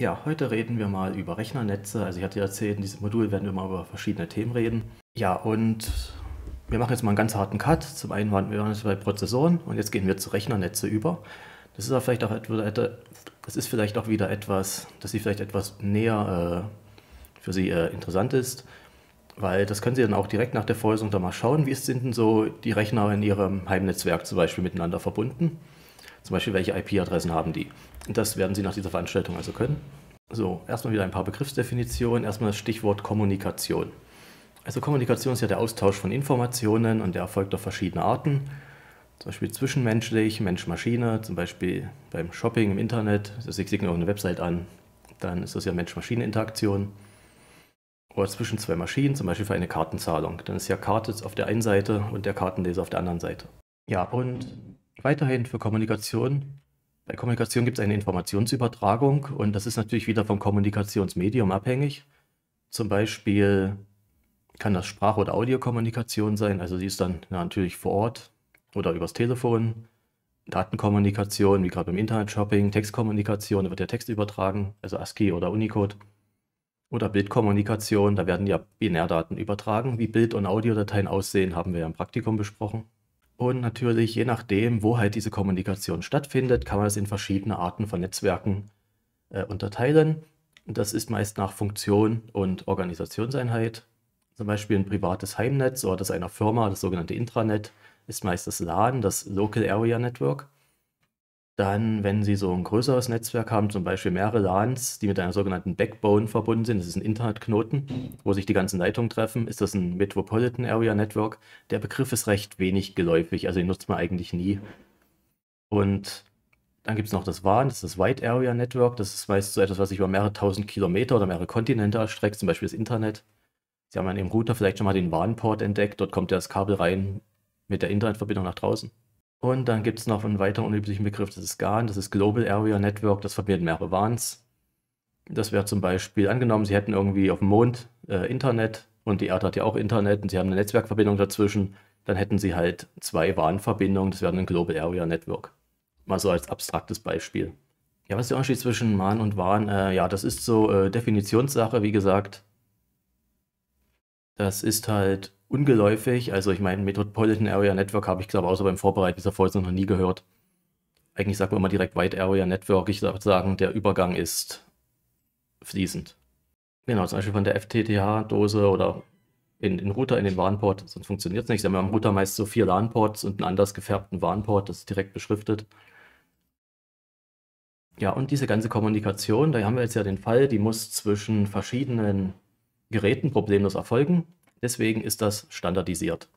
Ja, heute reden wir mal über Rechnernetze. Also ich hatte ja erzählt, in diesem Modul werden wir mal über verschiedene Themen reden. Ja, und wir machen jetzt mal einen ganz harten Cut. Zum einen waren wir bei Prozessoren und jetzt gehen wir zu Rechnernetze über. Das ist, vielleicht auch, das ist vielleicht auch wieder etwas, das sie vielleicht etwas näher äh, für Sie äh, interessant ist, weil das können Sie dann auch direkt nach der Vorlesung da mal schauen, wie sind denn so die Rechner in Ihrem Heimnetzwerk zum Beispiel miteinander verbunden. Zum Beispiel, welche IP-Adressen haben die? Das werden Sie nach dieser Veranstaltung also können. So, erstmal wieder ein paar Begriffsdefinitionen. Erstmal das Stichwort Kommunikation. Also Kommunikation ist ja der Austausch von Informationen und der erfolgt auf verschiedene Arten. Zum Beispiel zwischenmenschlich, Mensch-Maschine, zum Beispiel beim Shopping im Internet. Das ich auch eine Website an, dann ist das ja Mensch-Maschine-Interaktion. Oder zwischen zwei Maschinen, zum Beispiel für eine Kartenzahlung. Dann ist ja Karte auf der einen Seite und der Kartenleser auf der anderen Seite. Ja, und weiterhin für Kommunikation bei Kommunikation gibt es eine Informationsübertragung und das ist natürlich wieder vom Kommunikationsmedium abhängig. Zum Beispiel kann das Sprach- oder Audiokommunikation sein, also sie ist dann natürlich vor Ort oder übers Telefon. Datenkommunikation, wie gerade beim Internet-Shopping, Textkommunikation, da wird der Text übertragen, also ASCII oder Unicode. Oder Bildkommunikation, da werden ja Binärdaten übertragen. Wie Bild- und Audiodateien aussehen, haben wir ja im Praktikum besprochen. Und natürlich, je nachdem, wo halt diese Kommunikation stattfindet, kann man es in verschiedene Arten von Netzwerken äh, unterteilen. das ist meist nach Funktion und Organisationseinheit. Zum Beispiel ein privates Heimnetz oder das einer Firma, das sogenannte Intranet, ist meist das LAN, das Local Area Network. Dann, wenn Sie so ein größeres Netzwerk haben, zum Beispiel mehrere LANs, die mit einer sogenannten Backbone verbunden sind, das ist ein Internetknoten, wo sich die ganzen Leitungen treffen, ist das ein Metropolitan Area Network. Der Begriff ist recht wenig geläufig, also den nutzt man eigentlich nie. Und dann gibt es noch das WAN, das ist das Wide Area Network. Das ist meist so etwas, was sich über mehrere tausend Kilometer oder mehrere Kontinente erstreckt, zum Beispiel das Internet. Sie haben an Ihrem Router vielleicht schon mal den WAN-Port entdeckt, dort kommt ja das Kabel rein mit der Internetverbindung nach draußen. Und dann gibt es noch einen weiteren unüblichen Begriff, das ist GAN, das ist Global Area Network, das vermittelt mehrere Warns. Das wäre zum Beispiel angenommen, Sie hätten irgendwie auf dem Mond äh, Internet und die Erde hat ja auch Internet und Sie haben eine Netzwerkverbindung dazwischen, dann hätten Sie halt zwei Warnverbindungen, das wäre ein Global Area Network. Mal so als abstraktes Beispiel. Ja, was ist der Unterschied zwischen Mahn und Warn? Äh, ja, das ist so äh, Definitionssache, wie gesagt. Das ist halt ungeläufig. Also ich meine, Metropolitan Area Network habe ich, glaube ich, außer beim Vorbereiten dieser Vorlesung noch nie gehört. Eigentlich sagt man immer direkt Wide Area Network. Ich würde sagen, der Übergang ist fließend. Genau, zum Beispiel von der FTTH-Dose oder in den Router, in den WAN-Port, sonst funktioniert es nicht. Wir haben am Router meist so vier LAN-Ports und einen anders gefärbten WAN-Port, das ist direkt beschriftet. Ja, und diese ganze Kommunikation, da haben wir jetzt ja den Fall, die muss zwischen verschiedenen Geräten problemlos erfolgen. Deswegen ist das standardisiert.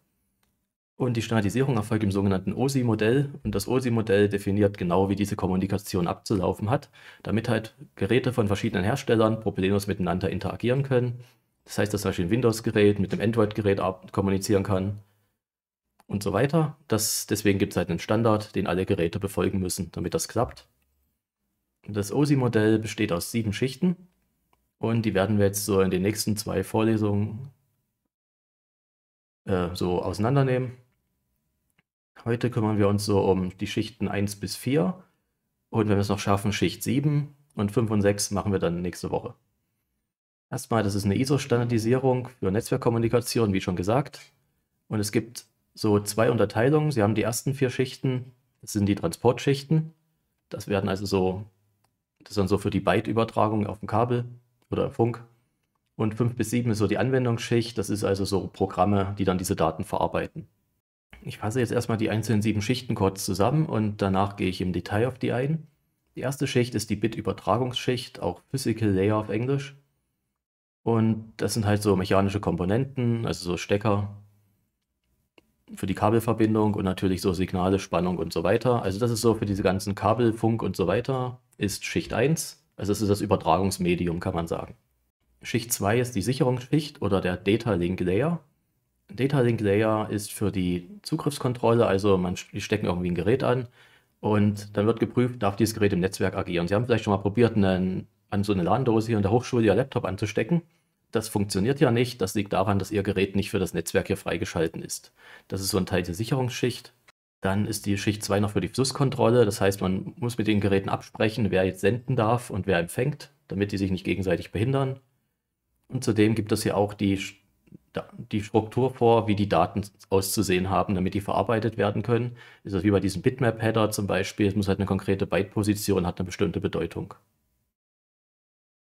Und die Standardisierung erfolgt im sogenannten OSI-Modell. Und das OSI-Modell definiert genau, wie diese Kommunikation abzulaufen hat, damit halt Geräte von verschiedenen Herstellern problemlos miteinander interagieren können. Das heißt, dass zum Beispiel ein Windows-Gerät mit einem Android-Gerät kommunizieren kann und so weiter. Das, deswegen gibt es halt einen Standard, den alle Geräte befolgen müssen, damit das klappt. Das OSI-Modell besteht aus sieben Schichten und die werden wir jetzt so in den nächsten zwei Vorlesungen äh, so auseinandernehmen. Heute kümmern wir uns so um die Schichten 1 bis 4 und wenn wir es noch schaffen, Schicht 7 und 5 und 6 machen wir dann nächste Woche. Erstmal, das ist eine ISO-Standardisierung für Netzwerkkommunikation, wie schon gesagt. Und es gibt so zwei Unterteilungen. Sie haben die ersten vier Schichten, das sind die Transportschichten. Das werden also so, das sind so für die Byte-Übertragung auf dem Kabel oder Funk und 5 bis 7 ist so die Anwendungsschicht. Das ist also so Programme, die dann diese Daten verarbeiten. Ich fasse jetzt erstmal die einzelnen sieben Schichten kurz zusammen und danach gehe ich im Detail auf die ein. Die erste Schicht ist die Bit-Übertragungsschicht, auch Physical Layer auf Englisch. Und das sind halt so mechanische Komponenten, also so Stecker für die Kabelverbindung und natürlich so Signale, Spannung und so weiter. Also das ist so für diese ganzen Kabel, Funk und so weiter, ist Schicht 1. Also das ist das Übertragungsmedium, kann man sagen. Schicht 2 ist die Sicherungsschicht oder der Data Link Layer. Data Link Layer ist für die Zugriffskontrolle, also man die stecken irgendwie ein Gerät an und dann wird geprüft, darf dieses Gerät im Netzwerk agieren. Sie haben vielleicht schon mal probiert, einen, an so eine LAN-Dose hier in der Hochschule Ihr Laptop anzustecken. Das funktioniert ja nicht. Das liegt daran, dass Ihr Gerät nicht für das Netzwerk hier freigeschalten ist. Das ist so ein Teil der Sicherungsschicht. Dann ist die Schicht 2 noch für die Flusskontrolle. Das heißt, man muss mit den Geräten absprechen, wer jetzt senden darf und wer empfängt, damit die sich nicht gegenseitig behindern. Und zudem gibt es ja auch die, die Struktur vor, wie die Daten auszusehen haben, damit die verarbeitet werden können. Ist das wie bei diesem Bitmap-Header zum Beispiel? Es muss halt eine konkrete Byte-Position, hat eine bestimmte Bedeutung.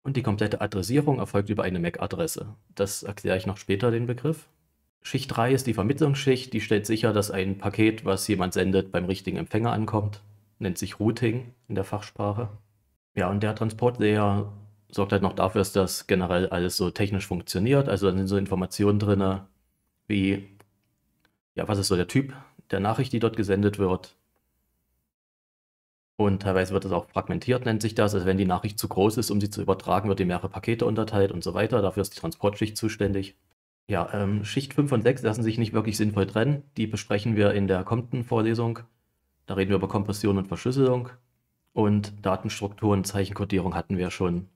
Und die komplette Adressierung erfolgt über eine MAC-Adresse. Das erkläre ich noch später den Begriff. Schicht 3 ist die Vermittlungsschicht, die stellt sicher, dass ein Paket, was jemand sendet, beim richtigen Empfänger ankommt. Nennt sich Routing in der Fachsprache. Ja, und der Transportlayer sorgt halt noch dafür, dass das generell alles so technisch funktioniert. Also da sind so Informationen drin, wie, ja, was ist so der Typ der Nachricht, die dort gesendet wird. Und teilweise wird das auch fragmentiert, nennt sich das. Also wenn die Nachricht zu groß ist, um sie zu übertragen, wird in mehrere Pakete unterteilt und so weiter. Dafür ist die Transportschicht zuständig. Ja, ähm, Schicht 5 und 6 lassen sich nicht wirklich sinnvoll trennen. Die besprechen wir in der kommenden Vorlesung. Da reden wir über Kompression und Verschlüsselung. Und Datenstrukturen, Zeichenkodierung hatten wir schon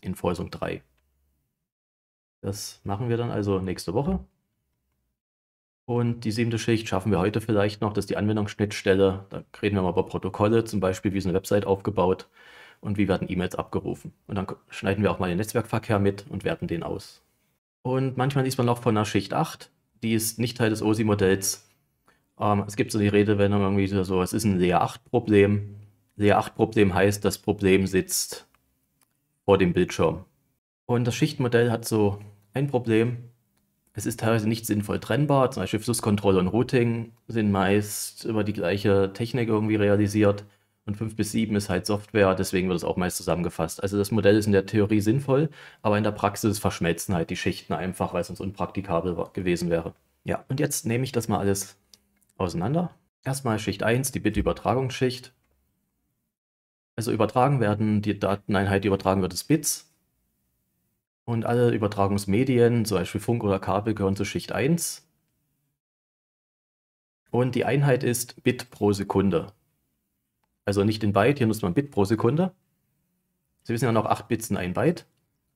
in Vorlesung 3. Das machen wir dann also nächste Woche. Und die siebte Schicht schaffen wir heute vielleicht noch, dass die Anwendungsschnittstelle, da reden wir mal über Protokolle, zum Beispiel, wie ist eine Website aufgebaut und wie werden E-Mails abgerufen. Und dann schneiden wir auch mal den Netzwerkverkehr mit und werten den aus. Und manchmal liest man noch von einer Schicht 8, die ist nicht Teil des OSI-Modells. Ähm, es gibt so die Redewendung irgendwie so, es ist ein Layer 8-Problem. Layer 8-Problem heißt, das Problem sitzt vor dem Bildschirm. Und das Schichtmodell hat so ein Problem. Es ist teilweise nicht sinnvoll trennbar. Zum Beispiel Flusskontrolle und Routing sind meist über die gleiche Technik irgendwie realisiert. Und 5 bis 7 ist halt Software, deswegen wird es auch meist zusammengefasst. Also das Modell ist in der Theorie sinnvoll, aber in der Praxis verschmelzen halt die Schichten einfach, weil es uns unpraktikabel gewesen wäre. Ja, und jetzt nehme ich das mal alles auseinander. Erstmal Schicht 1, die Bitübertragungsschicht. Also übertragen werden die Dateneinheit, die übertragen wird, ist Bits. Und alle Übertragungsmedien, zum Beispiel Funk oder Kabel, gehören zur Schicht 1. Und die Einheit ist Bit pro Sekunde. Also nicht in Byte, hier nutzt man Bit pro Sekunde. Sie wissen ja noch 8 Bits in 1 Byte.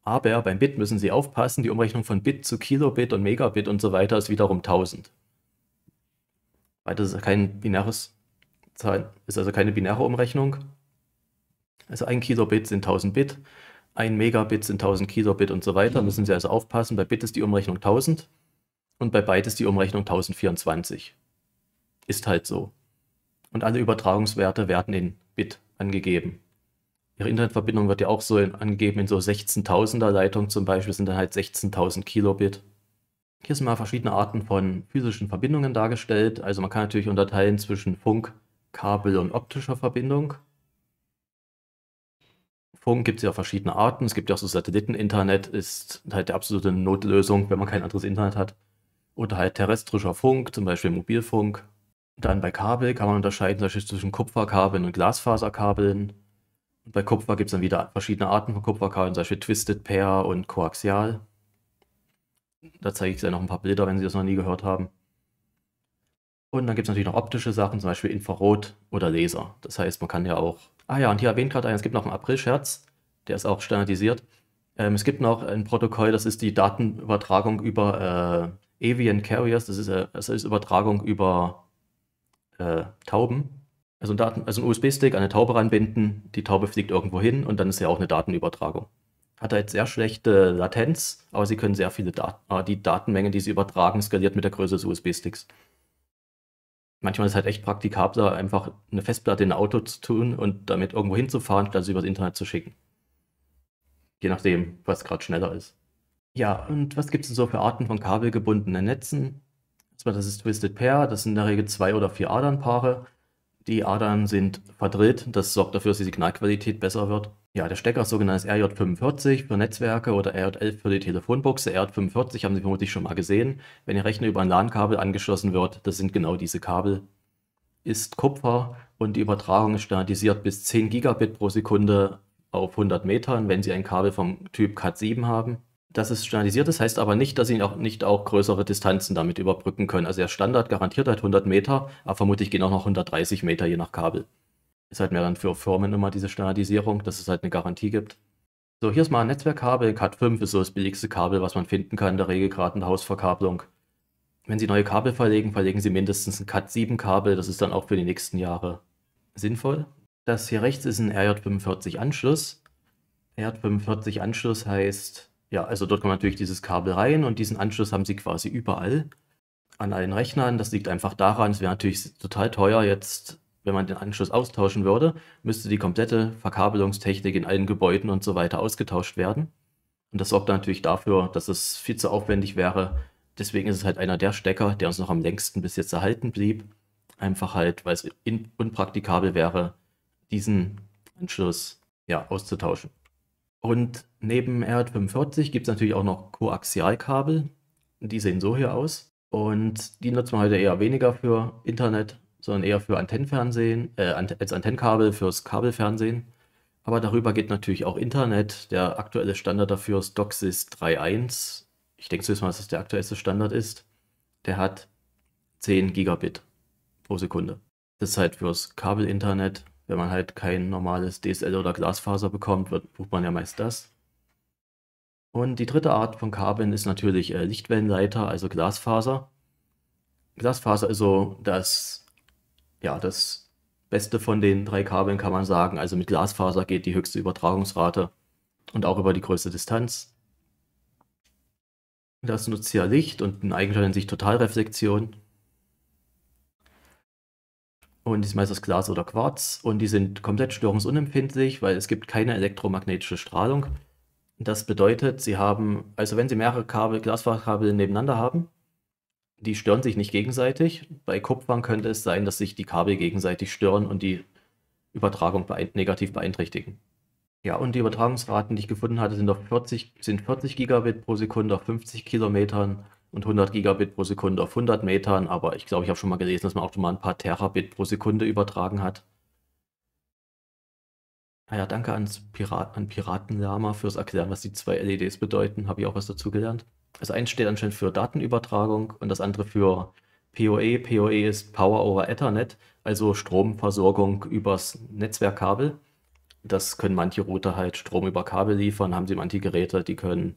Aber beim Bit müssen Sie aufpassen, die Umrechnung von Bit zu Kilobit und Megabit und so weiter ist wiederum 1000. Weil das ist kein binäres Zahl, ist also keine binäre Umrechnung. Also ein Kilobit sind 1000 Bit, ein Megabit sind 1000 Kilobit und so weiter. Da mhm. müssen Sie also aufpassen. Bei Bit ist die Umrechnung 1000 und bei Byte ist die Umrechnung 1024. Ist halt so. Und alle Übertragungswerte werden in Bit angegeben. Ihre Internetverbindung wird ja auch so in, angegeben in so 16.000er Leitung zum Beispiel, sind dann halt 16.000 Kilobit. Hier sind mal verschiedene Arten von physischen Verbindungen dargestellt. Also man kann natürlich unterteilen zwischen Funk, Kabel und optischer Verbindung. Funk gibt es ja verschiedene Arten. Es gibt ja auch so Satelliteninternet, ist halt die absolute Notlösung, wenn man kein anderes Internet hat. Oder halt terrestrischer Funk, zum Beispiel Mobilfunk. Dann bei Kabel kann man unterscheiden zwischen Kupferkabeln und Glasfaserkabeln. Und bei Kupfer gibt es dann wieder verschiedene Arten von Kupferkabeln, zum Beispiel Twisted Pair und Koaxial. Da zeige ich Ihnen noch ein paar Bilder, wenn Sie das noch nie gehört haben. Und dann gibt es natürlich noch optische Sachen, zum Beispiel Infrarot oder Laser. Das heißt, man kann ja auch. Ah ja, und hier erwähnt gerade einer, es gibt noch einen April-Scherz, der ist auch standardisiert. Ähm, es gibt noch ein Protokoll, das ist die Datenübertragung über äh, Avian Carriers, das ist, äh, das ist Übertragung über äh, Tauben. Also, Daten, also ein USB-Stick an eine Taube ranbinden, die Taube fliegt irgendwo hin und dann ist ja auch eine Datenübertragung. Hat halt sehr schlechte Latenz, aber sie können sehr viele Daten, äh, die Datenmenge, die sie übertragen, skaliert mit der Größe des USB-Sticks manchmal ist es halt echt praktikabler, einfach eine Festplatte in ein Auto zu tun und damit irgendwo hinzufahren, statt sie übers Internet zu schicken. Je nachdem, was gerade schneller ist. Ja, und was gibt es denn so für Arten von kabelgebundenen Netzen? Erstmal, das ist Twisted Pair, das sind in der Regel zwei oder vier Adernpaare. Die Adern sind verdreht, das sorgt dafür, dass die Signalqualität besser wird. Ja, der Stecker ist sogenanntes RJ45 für Netzwerke oder RJ11 für die Telefonbuchse. RJ45 haben Sie vermutlich schon mal gesehen. Wenn Ihr Rechner über ein LAN-Kabel angeschlossen wird, das sind genau diese Kabel, ist Kupfer und die Übertragung ist standardisiert bis 10 Gigabit pro Sekunde auf 100 Metern, wenn Sie ein Kabel vom Typ CAT7 haben. Das ist standardisiert, das heißt aber nicht, dass Sie auch nicht auch größere Distanzen damit überbrücken können. Also der Standard garantiert halt 100 Meter, aber vermutlich gehen auch noch 130 Meter je nach Kabel ist halt mehr dann für Firmen immer diese Standardisierung, dass es halt eine Garantie gibt. So, hier ist mal ein Netzwerkkabel. Cat 5 ist so das billigste Kabel, was man finden kann, in der Regel gerade in der Hausverkabelung. Wenn Sie neue Kabel verlegen, verlegen Sie mindestens ein Cat 7 Kabel. Das ist dann auch für die nächsten Jahre sinnvoll. Das hier rechts ist ein RJ45 Anschluss. RJ45 Anschluss heißt, ja, also dort kommt natürlich dieses Kabel rein und diesen Anschluss haben Sie quasi überall an allen Rechnern. Das liegt einfach daran, es wäre natürlich total teuer, jetzt wenn man den Anschluss austauschen würde, müsste die komplette Verkabelungstechnik in allen Gebäuden und so weiter ausgetauscht werden. Und das sorgt natürlich dafür, dass es viel zu aufwendig wäre. Deswegen ist es halt einer der Stecker, der uns noch am längsten bis jetzt erhalten blieb. Einfach halt, weil es unpraktikabel wäre, diesen Anschluss ja, auszutauschen. Und neben r 45 gibt es natürlich auch noch Koaxialkabel. Die sehen so hier aus. Und die nutzen wir heute eher weniger für Internet, sondern eher für Antennenfernsehen, äh, als Antennenkabel fürs Kabelfernsehen. Aber darüber geht natürlich auch Internet. Der aktuelle Standard dafür ist DOCSIS 3.1. Ich denke zumindest mal, dass das der aktuellste Standard ist. Der hat 10 Gigabit pro Sekunde. Das ist halt fürs Kabelinternet. Wenn man halt kein normales DSL oder Glasfaser bekommt, wird, bucht man ja meist das. Und die dritte Art von Kabeln ist natürlich äh, Lichtwellenleiter, also Glasfaser. Glasfaser ist so das ja, das Beste von den drei Kabeln kann man sagen. Also mit Glasfaser geht die höchste Übertragungsrate und auch über die größte Distanz. Das nutzt ja Licht und eine Eigenschaft in sich Totalreflexion. Und die ist meistens Glas oder Quarz und die sind komplett störungsunempfindlich, weil es gibt keine elektromagnetische Strahlung. Das bedeutet, sie haben, also wenn sie mehrere Kabel, Glasfaserkabel nebeneinander haben, die stören sich nicht gegenseitig. Bei Kupfern könnte es sein, dass sich die Kabel gegenseitig stören und die Übertragung beeint negativ beeinträchtigen. Ja, und die Übertragungsraten, die ich gefunden hatte, sind, auf 40, sind 40 Gigabit pro Sekunde auf 50 Kilometern und 100 Gigabit pro Sekunde auf 100 Metern. Aber ich glaube, ich habe schon mal gelesen, dass man auch schon mal ein paar Terabit pro Sekunde übertragen hat. Naja, ah danke ans Pirat, an Piratenlama fürs Erklären, was die zwei LEDs bedeuten. Habe ich auch was dazu gelernt. Also eins steht anscheinend für Datenübertragung und das andere für PoE. PoE ist Power over Ethernet, also Stromversorgung übers Netzwerkkabel. Das können manche Router halt Strom über Kabel liefern, haben sie manche Geräte, die können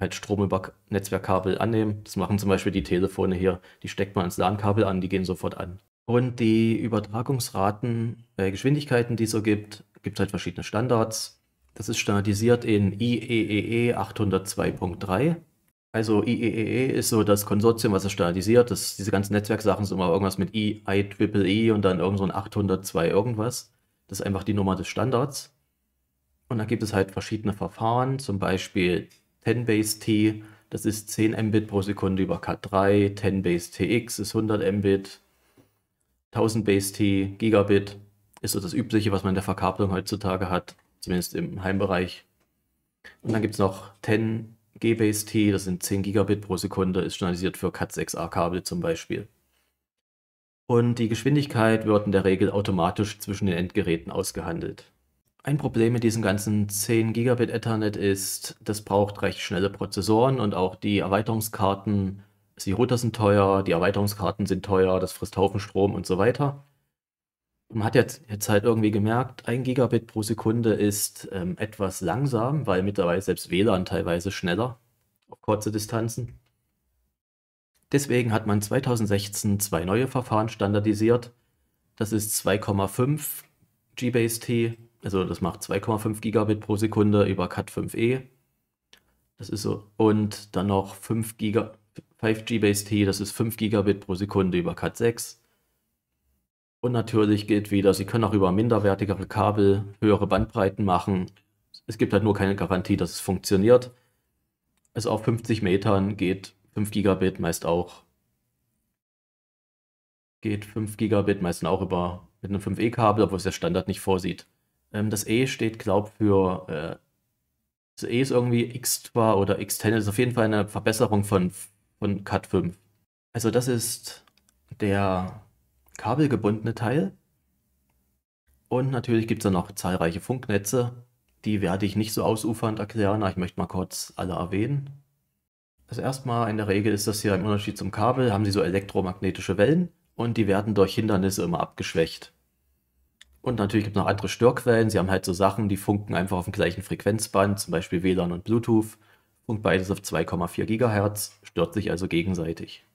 halt Strom über Netzwerkkabel annehmen. Das machen zum Beispiel die Telefone hier. Die steckt man ans LAN-Kabel an, die gehen sofort an. Und die Übertragungsraten, äh, Geschwindigkeiten, die es so gibt, gibt es halt verschiedene Standards. Das ist standardisiert in IEEE 802.3. E e e also IEEE e e ist so das Konsortium, was es standardisiert. Das, diese ganzen Netzwerksachen sind immer irgendwas mit IEEE e und dann irgend so ein 802 irgendwas. Das ist einfach die Nummer des Standards. Und da gibt es halt verschiedene Verfahren, zum Beispiel 10 Base T, das ist 10 Mbit pro Sekunde über K3, 10 Base TX ist 100 Mbit, 1000 Base T, Gigabit ist so das Übliche, was man in der Verkabelung heutzutage hat, zumindest im Heimbereich. Und dann gibt es noch 10 GBase-T, das sind 10 Gigabit pro Sekunde, ist standardisiert für CAT6A-Kabel zum Beispiel. Und die Geschwindigkeit wird in der Regel automatisch zwischen den Endgeräten ausgehandelt. Ein Problem mit diesem ganzen 10 Gigabit Ethernet ist, das braucht recht schnelle Prozessoren und auch die Erweiterungskarten. Die Router sind teuer, die Erweiterungskarten sind teuer, das frisst Haufen Strom und so weiter man hat jetzt, jetzt halt irgendwie gemerkt, ein Gigabit pro Sekunde ist ähm, etwas langsam, weil mittlerweile selbst WLAN teilweise schneller auf kurze Distanzen. Deswegen hat man 2016 zwei neue Verfahren standardisiert. Das ist 2,5 GBase-T, also das macht 2,5 Gigabit pro Sekunde über Cat5e. Das ist so. Und dann noch 5 5 GBase-T, das ist 5 Gigabit pro Sekunde über Cat6. Und natürlich gilt wieder, sie können auch über minderwertigere Kabel höhere Bandbreiten machen. Es gibt halt nur keine Garantie, dass es funktioniert. Also auf 50 Metern geht 5 Gigabit meist auch. Geht 5 Gigabit meistens auch über mit einem 5E-Kabel, obwohl es der Standard nicht vorsieht. Ähm, das E steht, glaube ich, für äh, das E ist irgendwie x 2 oder X-Ten, ist auf jeden Fall eine Verbesserung von, von Cat 5. Also das ist der kabelgebundene Teil. Und natürlich gibt es dann noch zahlreiche Funknetze. Die werde ich nicht so ausufernd erklären, aber ich möchte mal kurz alle erwähnen. Also erstmal in der Regel ist das hier im Unterschied zum Kabel, haben sie so elektromagnetische Wellen und die werden durch Hindernisse immer abgeschwächt. Und natürlich gibt es noch andere Störquellen. Sie haben halt so Sachen, die funken einfach auf dem gleichen Frequenzband, zum Beispiel WLAN und Bluetooth. funkt beides auf 2,4 GHz, stört sich also gegenseitig.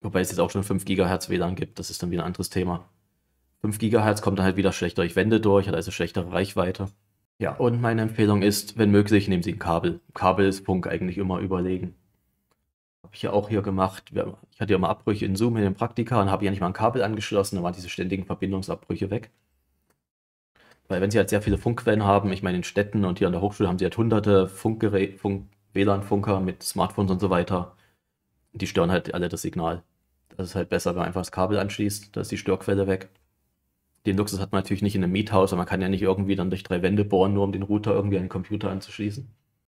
Wobei es jetzt auch schon 5 GHz WLAN gibt, das ist dann wieder ein anderes Thema. 5 GHz kommt dann halt wieder schlechter durch Wände durch, hat also schlechtere Reichweite. Ja, und meine Empfehlung ist, wenn möglich, nehmen Sie ein Kabel. Kabel ist Punkt eigentlich immer überlegen. Habe ich ja auch hier gemacht. Ich hatte ja mal Abbrüche in Zoom in den Praktika und habe ja nicht mal ein Kabel angeschlossen, dann waren diese ständigen Verbindungsabbrüche weg. Weil wenn Sie halt sehr viele Funkquellen haben, ich meine in Städten und hier an der Hochschule haben Sie halt hunderte Funkgerä Funk WLAN-Funker mit Smartphones und so weiter, die stören halt alle das Signal. Das ist halt besser, wenn man einfach das Kabel anschließt, da ist die Störquelle weg. Den Luxus hat man natürlich nicht in einem Miethaus, aber man kann ja nicht irgendwie dann durch drei Wände bohren, nur um den Router irgendwie an den Computer anzuschließen.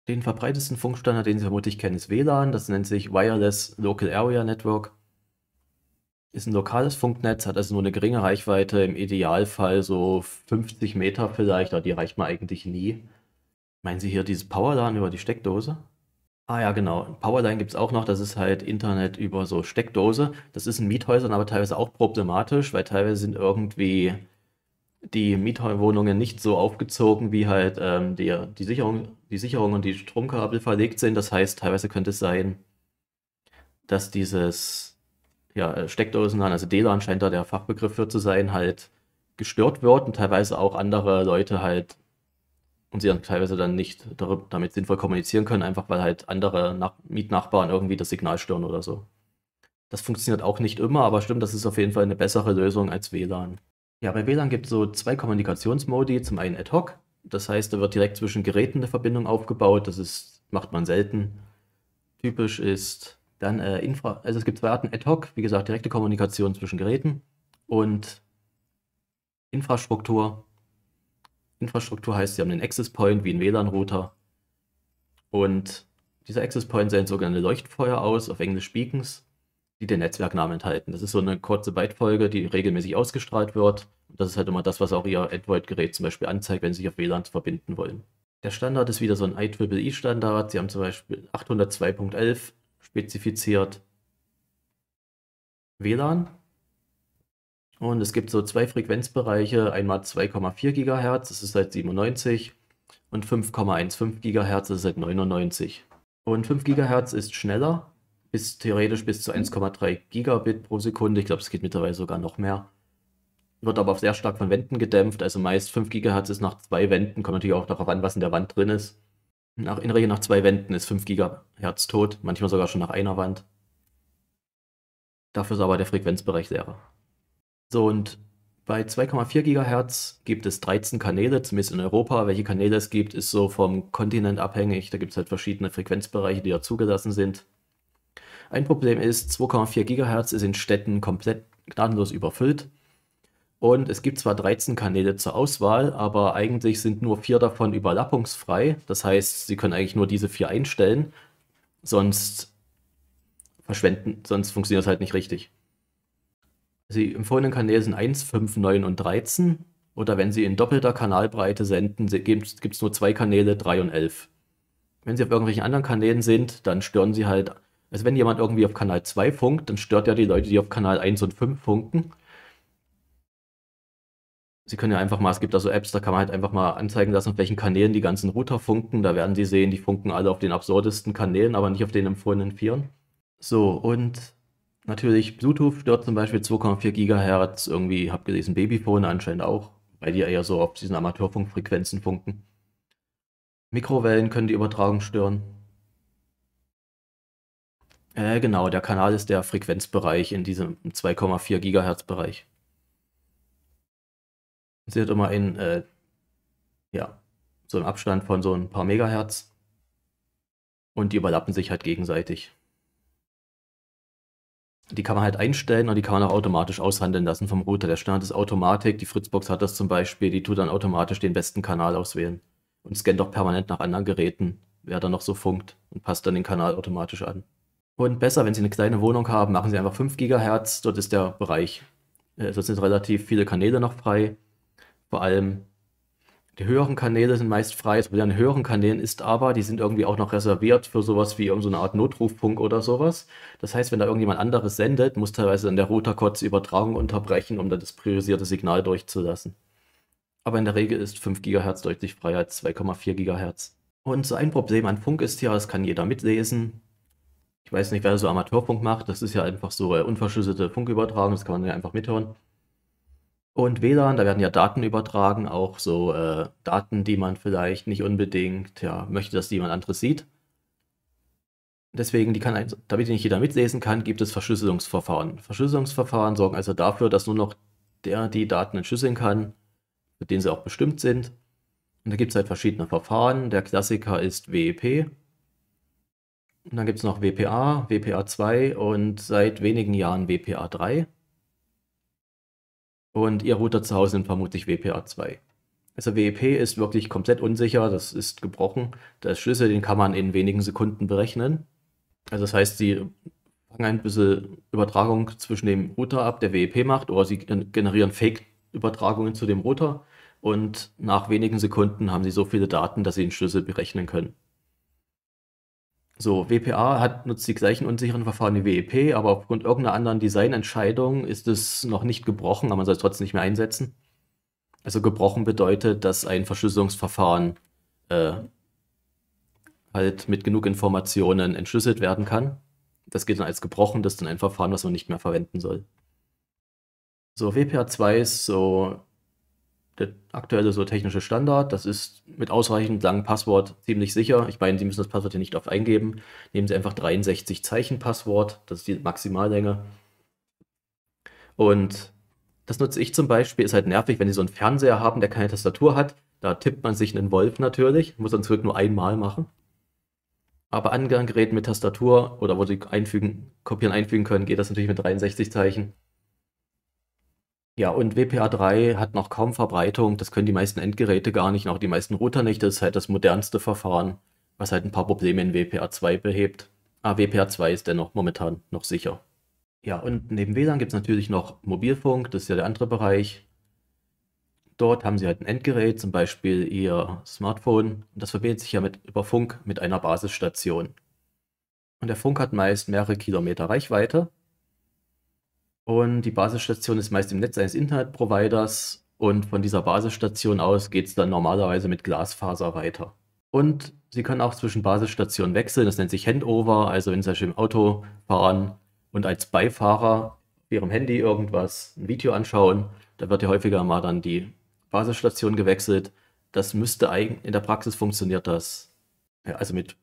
Den verbreitetsten Funkstandard, den Sie vermutlich kennen, ist WLAN. Das nennt sich Wireless Local Area Network. Ist ein lokales Funknetz, hat also nur eine geringe Reichweite, im Idealfall so 50 Meter vielleicht, aber die reicht man eigentlich nie. Meinen Sie hier dieses Powerladen über die Steckdose? Ah ja, genau. Powerline gibt es auch noch. Das ist halt Internet über so Steckdose. Das ist in Miethäusern aber teilweise auch problematisch, weil teilweise sind irgendwie die Mietwohnungen nicht so aufgezogen, wie halt ähm, die, die, Sicherung, die Sicherung und die Stromkabel verlegt sind. Das heißt, teilweise könnte es sein, dass dieses ja, äh, Steckdosen, also DLAN scheint da der Fachbegriff für zu sein, halt gestört wird und teilweise auch andere Leute halt und sie dann teilweise dann nicht damit sinnvoll kommunizieren können, einfach weil halt andere Nach Mietnachbarn irgendwie das Signal stören oder so. Das funktioniert auch nicht immer, aber stimmt, das ist auf jeden Fall eine bessere Lösung als WLAN. Ja, bei WLAN gibt es so zwei Kommunikationsmodi. Zum einen ad hoc, das heißt, da wird direkt zwischen Geräten eine Verbindung aufgebaut. Das ist, macht man selten. Typisch ist dann äh, Infra, also es gibt zwei Arten ad hoc, wie gesagt, direkte Kommunikation zwischen Geräten und Infrastruktur. Infrastruktur heißt, sie haben einen Access Point wie einen WLAN-Router. Und dieser Access Point sind sogenannte Leuchtfeuer aus, auf Englisch Beacons, die den Netzwerknamen enthalten. Das ist so eine kurze Bytefolge, die regelmäßig ausgestrahlt wird. das ist halt immer das, was auch Ihr Android-Gerät zum Beispiel anzeigt, wenn Sie sich auf WLAN verbinden wollen. Der Standard ist wieder so ein IEEE-Standard. Sie haben zum Beispiel 802.11 spezifiziert. WLAN und es gibt so zwei Frequenzbereiche, einmal 2,4 GHz, das ist seit 97, und 5,15 GHz, das ist seit 99. Und 5 GHz ist schneller, ist theoretisch bis zu 1,3 Gigabit pro Sekunde. Ich glaube, es geht mittlerweile sogar noch mehr. Wird aber auch sehr stark von Wänden gedämpft, also meist 5 GHz ist nach zwei Wänden, kommt natürlich auch darauf an, was in der Wand drin ist. Nach, in der Regel nach zwei Wänden ist 5 GHz tot, manchmal sogar schon nach einer Wand. Dafür ist aber der Frequenzbereich leerer. So, und bei 2,4 Gigahertz gibt es 13 Kanäle, zumindest in Europa. Welche Kanäle es gibt, ist so vom Kontinent abhängig. Da gibt es halt verschiedene Frequenzbereiche, die da zugelassen sind. Ein Problem ist, 2,4 Gigahertz ist in Städten komplett gnadenlos überfüllt. Und es gibt zwar 13 Kanäle zur Auswahl, aber eigentlich sind nur vier davon überlappungsfrei. Das heißt, Sie können eigentlich nur diese vier einstellen. Sonst verschwenden, sonst funktioniert es halt nicht richtig. Sie empfohlenen Kanäle sind 1, 5, 9 und 13. Oder wenn Sie in doppelter Kanalbreite senden, gibt es nur zwei Kanäle, 3 und 11. Wenn Sie auf irgendwelchen anderen Kanälen sind, dann stören Sie halt. Also wenn jemand irgendwie auf Kanal 2 funkt, dann stört ja die Leute, die auf Kanal 1 und 5 funken. Sie können ja einfach mal, es gibt da so Apps, da kann man halt einfach mal anzeigen lassen, auf welchen Kanälen die ganzen Router funken. Da werden Sie sehen, die funken alle auf den absurdesten Kanälen, aber nicht auf den empfohlenen Vieren. So, und natürlich Bluetooth, dort zum Beispiel 2,4 Gigahertz, irgendwie, hab gelesen, Babyphone anscheinend auch, weil die eher so auf diesen Amateurfunkfrequenzen funken. Mikrowellen können die Übertragung stören. Äh, genau, der Kanal ist der Frequenzbereich in diesem 2,4 Gigahertz Bereich. Sie hat immer in, äh, ja, so einem Abstand von so ein paar Megahertz. Und die überlappen sich halt gegenseitig. Die kann man halt einstellen und die kann man auch automatisch aushandeln lassen vom Router. Der Standard ist Automatik, die Fritzbox hat das zum Beispiel, die tut dann automatisch den besten Kanal auswählen und scannt auch permanent nach anderen Geräten, wer dann noch so funkt und passt dann den Kanal automatisch an. Und besser, wenn Sie eine kleine Wohnung haben, machen Sie einfach 5 GHz, dort ist der Bereich. Es äh, sind relativ viele Kanäle noch frei. Vor allem die höheren Kanäle sind meist frei. Also bei den höheren Kanälen ist aber, die sind irgendwie auch noch reserviert für sowas wie irgendeine so Art Notrufpunkt oder sowas. Das heißt, wenn da irgendjemand anderes sendet, muss teilweise dann der Router kurz die Übertragung unterbrechen, um dann das priorisierte Signal durchzulassen. Aber in der Regel ist 5 GHz deutlich freier als 2,4 GHz. Und so ein Problem an Funk ist ja, das kann jeder mitlesen. Ich weiß nicht, wer so Amateurfunk macht. Das ist ja einfach so äh, unverschlüsselte Funkübertragung, das kann man ja einfach mithören. Und WLAN, da werden ja Daten übertragen, auch so äh, Daten, die man vielleicht nicht unbedingt ja, möchte, dass jemand anderes sieht. Deswegen, die kann, damit die nicht jeder mitlesen kann, gibt es Verschlüsselungsverfahren. Verschlüsselungsverfahren sorgen also dafür, dass nur noch der die Daten entschlüsseln kann, mit denen sie auch bestimmt sind. Und da gibt es halt verschiedene Verfahren. Der Klassiker ist WEP. Und dann gibt es noch WPA, WPA2 und seit wenigen Jahren WPA3. Und ihr Router zu Hause nimmt vermutlich WPA 2. Also WEP ist wirklich komplett unsicher, das ist gebrochen. Der Schlüssel, den kann man in wenigen Sekunden berechnen. Also das heißt, sie fangen ein bisschen Übertragung zwischen dem Router ab, der WEP macht, oder sie generieren Fake-Übertragungen zu dem Router. Und nach wenigen Sekunden haben sie so viele Daten, dass sie den Schlüssel berechnen können. So, WPA hat, nutzt die gleichen unsicheren Verfahren wie WEP, aber aufgrund irgendeiner anderen Designentscheidung ist es noch nicht gebrochen, aber man soll es trotzdem nicht mehr einsetzen. Also gebrochen bedeutet, dass ein Verschlüsselungsverfahren äh, halt mit genug Informationen entschlüsselt werden kann. Das geht dann als gebrochen, das ist dann ein Verfahren, was man nicht mehr verwenden soll. So, WPA2 ist so der aktuelle so technische Standard. Das ist mit ausreichend langem Passwort ziemlich sicher. Ich meine, Sie müssen das Passwort hier nicht oft eingeben. Nehmen Sie einfach 63 Zeichen Passwort. Das ist die Maximallänge. Und das nutze ich zum Beispiel. Ist halt nervig, wenn Sie so einen Fernseher haben, der keine Tastatur hat. Da tippt man sich einen Wolf natürlich. Muss dann zurück nur einmal machen. Aber an Geräten mit Tastatur oder wo Sie einfügen, kopieren, einfügen können, geht das natürlich mit 63 Zeichen. Ja, und WPA 3 hat noch kaum Verbreitung. Das können die meisten Endgeräte gar nicht, und auch die meisten Router nicht. Das ist halt das modernste Verfahren, was halt ein paar Probleme in WPA 2 behebt. Aber ah, WPA 2 ist dennoch momentan noch sicher. Ja, und neben WLAN gibt es natürlich noch Mobilfunk, das ist ja der andere Bereich. Dort haben sie halt ein Endgerät, zum Beispiel ihr Smartphone. Und das verbindet sich ja mit, über Funk mit einer Basisstation. Und der Funk hat meist mehrere Kilometer Reichweite und die Basisstation ist meist im Netz eines Internetproviders. Und von dieser Basisstation aus geht es dann normalerweise mit Glasfaser weiter. Und sie können auch zwischen Basisstationen wechseln. Das nennt sich Handover. Also wenn Sie im Auto fahren und als Beifahrer auf Ihrem Handy irgendwas, ein Video anschauen, da wird ja häufiger mal dann die Basisstation gewechselt. Das müsste eigentlich, in der Praxis funktioniert das. Ja, also mit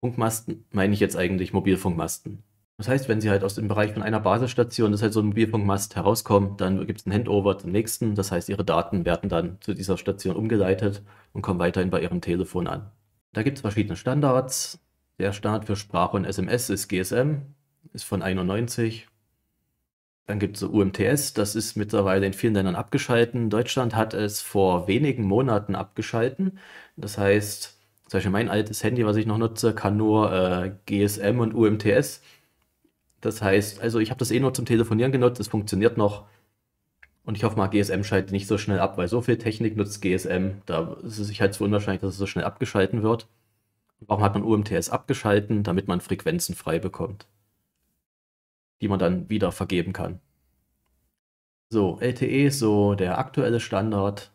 Funkmasten meine ich jetzt eigentlich Mobilfunkmasten. Das heißt, wenn sie halt aus dem Bereich von einer Basisstation, das ist halt so ein Mobilfunkmast, herauskommen, dann gibt es ein Handover zum nächsten. Das heißt, ihre Daten werden dann zu dieser Station umgeleitet und kommen weiterhin bei ihrem Telefon an. Da gibt es verschiedene Standards. Der Standard für Sprache und SMS ist GSM, ist von 91. Dann gibt es so UMTS, das ist mittlerweile in vielen Ländern abgeschalten. Deutschland hat es vor wenigen Monaten abgeschalten. Das heißt, zum Beispiel mein altes Handy, was ich noch nutze, kann nur äh, GSM und UMTS. Das heißt, also ich habe das eh nur zum Telefonieren genutzt, es funktioniert noch. Und ich hoffe mal, GSM schaltet nicht so schnell ab, weil so viel Technik nutzt GSM. Da ist es sich halt so unwahrscheinlich, dass es so schnell abgeschalten wird. Warum hat man UMTS abgeschalten? Damit man Frequenzen frei bekommt, die man dann wieder vergeben kann. So, LTE ist so der aktuelle Standard.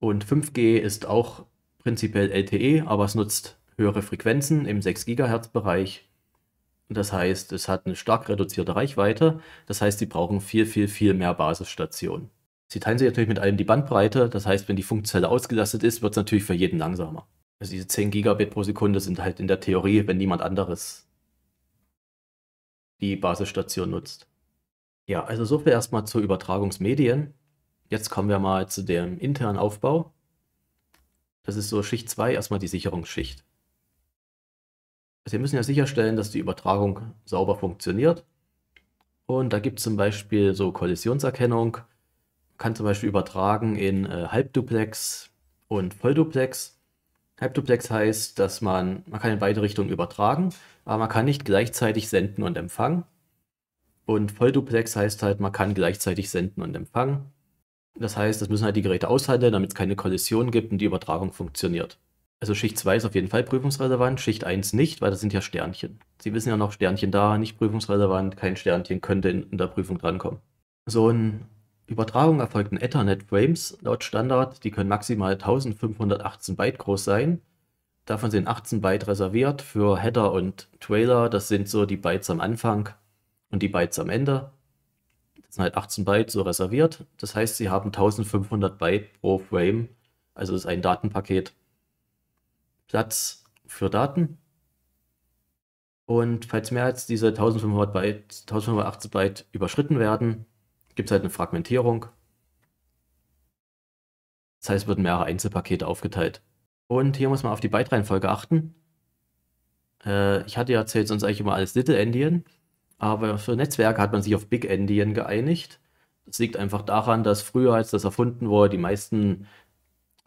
Und 5G ist auch prinzipiell LTE, aber es nutzt höhere Frequenzen im 6 GHz-Bereich. Das heißt, es hat eine stark reduzierte Reichweite. Das heißt, sie brauchen viel, viel, viel mehr Basisstationen. Sie teilen sich natürlich mit allem die Bandbreite. Das heißt, wenn die Funkzelle ausgelastet ist, wird es natürlich für jeden langsamer. Also diese 10 Gigabit pro Sekunde sind halt in der Theorie, wenn niemand anderes die Basisstation nutzt. Ja, also so viel erstmal zu Übertragungsmedien. Jetzt kommen wir mal zu dem internen Aufbau. Das ist so Schicht 2, erstmal die Sicherungsschicht. Sie müssen ja sicherstellen, dass die Übertragung sauber funktioniert. Und da gibt es zum Beispiel so Kollisionserkennung. Man kann zum Beispiel übertragen in äh, Halbduplex und Vollduplex. Halbduplex heißt, dass man, man kann in beide Richtungen übertragen, aber man kann nicht gleichzeitig senden und empfangen. Und Vollduplex heißt halt, man kann gleichzeitig senden und empfangen. Das heißt, das müssen halt die Geräte aushalten, damit es keine Kollision gibt und die Übertragung funktioniert. Also Schicht 2 ist auf jeden Fall prüfungsrelevant, Schicht 1 nicht, weil das sind ja Sternchen. Sie wissen ja noch, Sternchen da, nicht prüfungsrelevant, kein Sternchen könnte in, in der Prüfung drankommen. So eine Übertragung erfolgt in Ethernet-Frames laut Standard. Die können maximal 1518 Byte groß sein. Davon sind 18 Byte reserviert für Header und Trailer. Das sind so die Bytes am Anfang und die Bytes am Ende. Das sind halt 18 Byte so reserviert. Das heißt, sie haben 1500 Byte pro Frame. Also das ist ein Datenpaket Platz für Daten. Und falls mehr als diese 1500 Byte, 1580 Byte überschritten werden, gibt es halt eine Fragmentierung. Das heißt, es werden mehrere Einzelpakete aufgeteilt. Und hier muss man auf die Byte-Reihenfolge achten. Äh, ich hatte ja erzählt, sonst eigentlich immer alles Little Endian. Aber für Netzwerke hat man sich auf Big Endian geeinigt. Das liegt einfach daran, dass früher, als das erfunden wurde, die meisten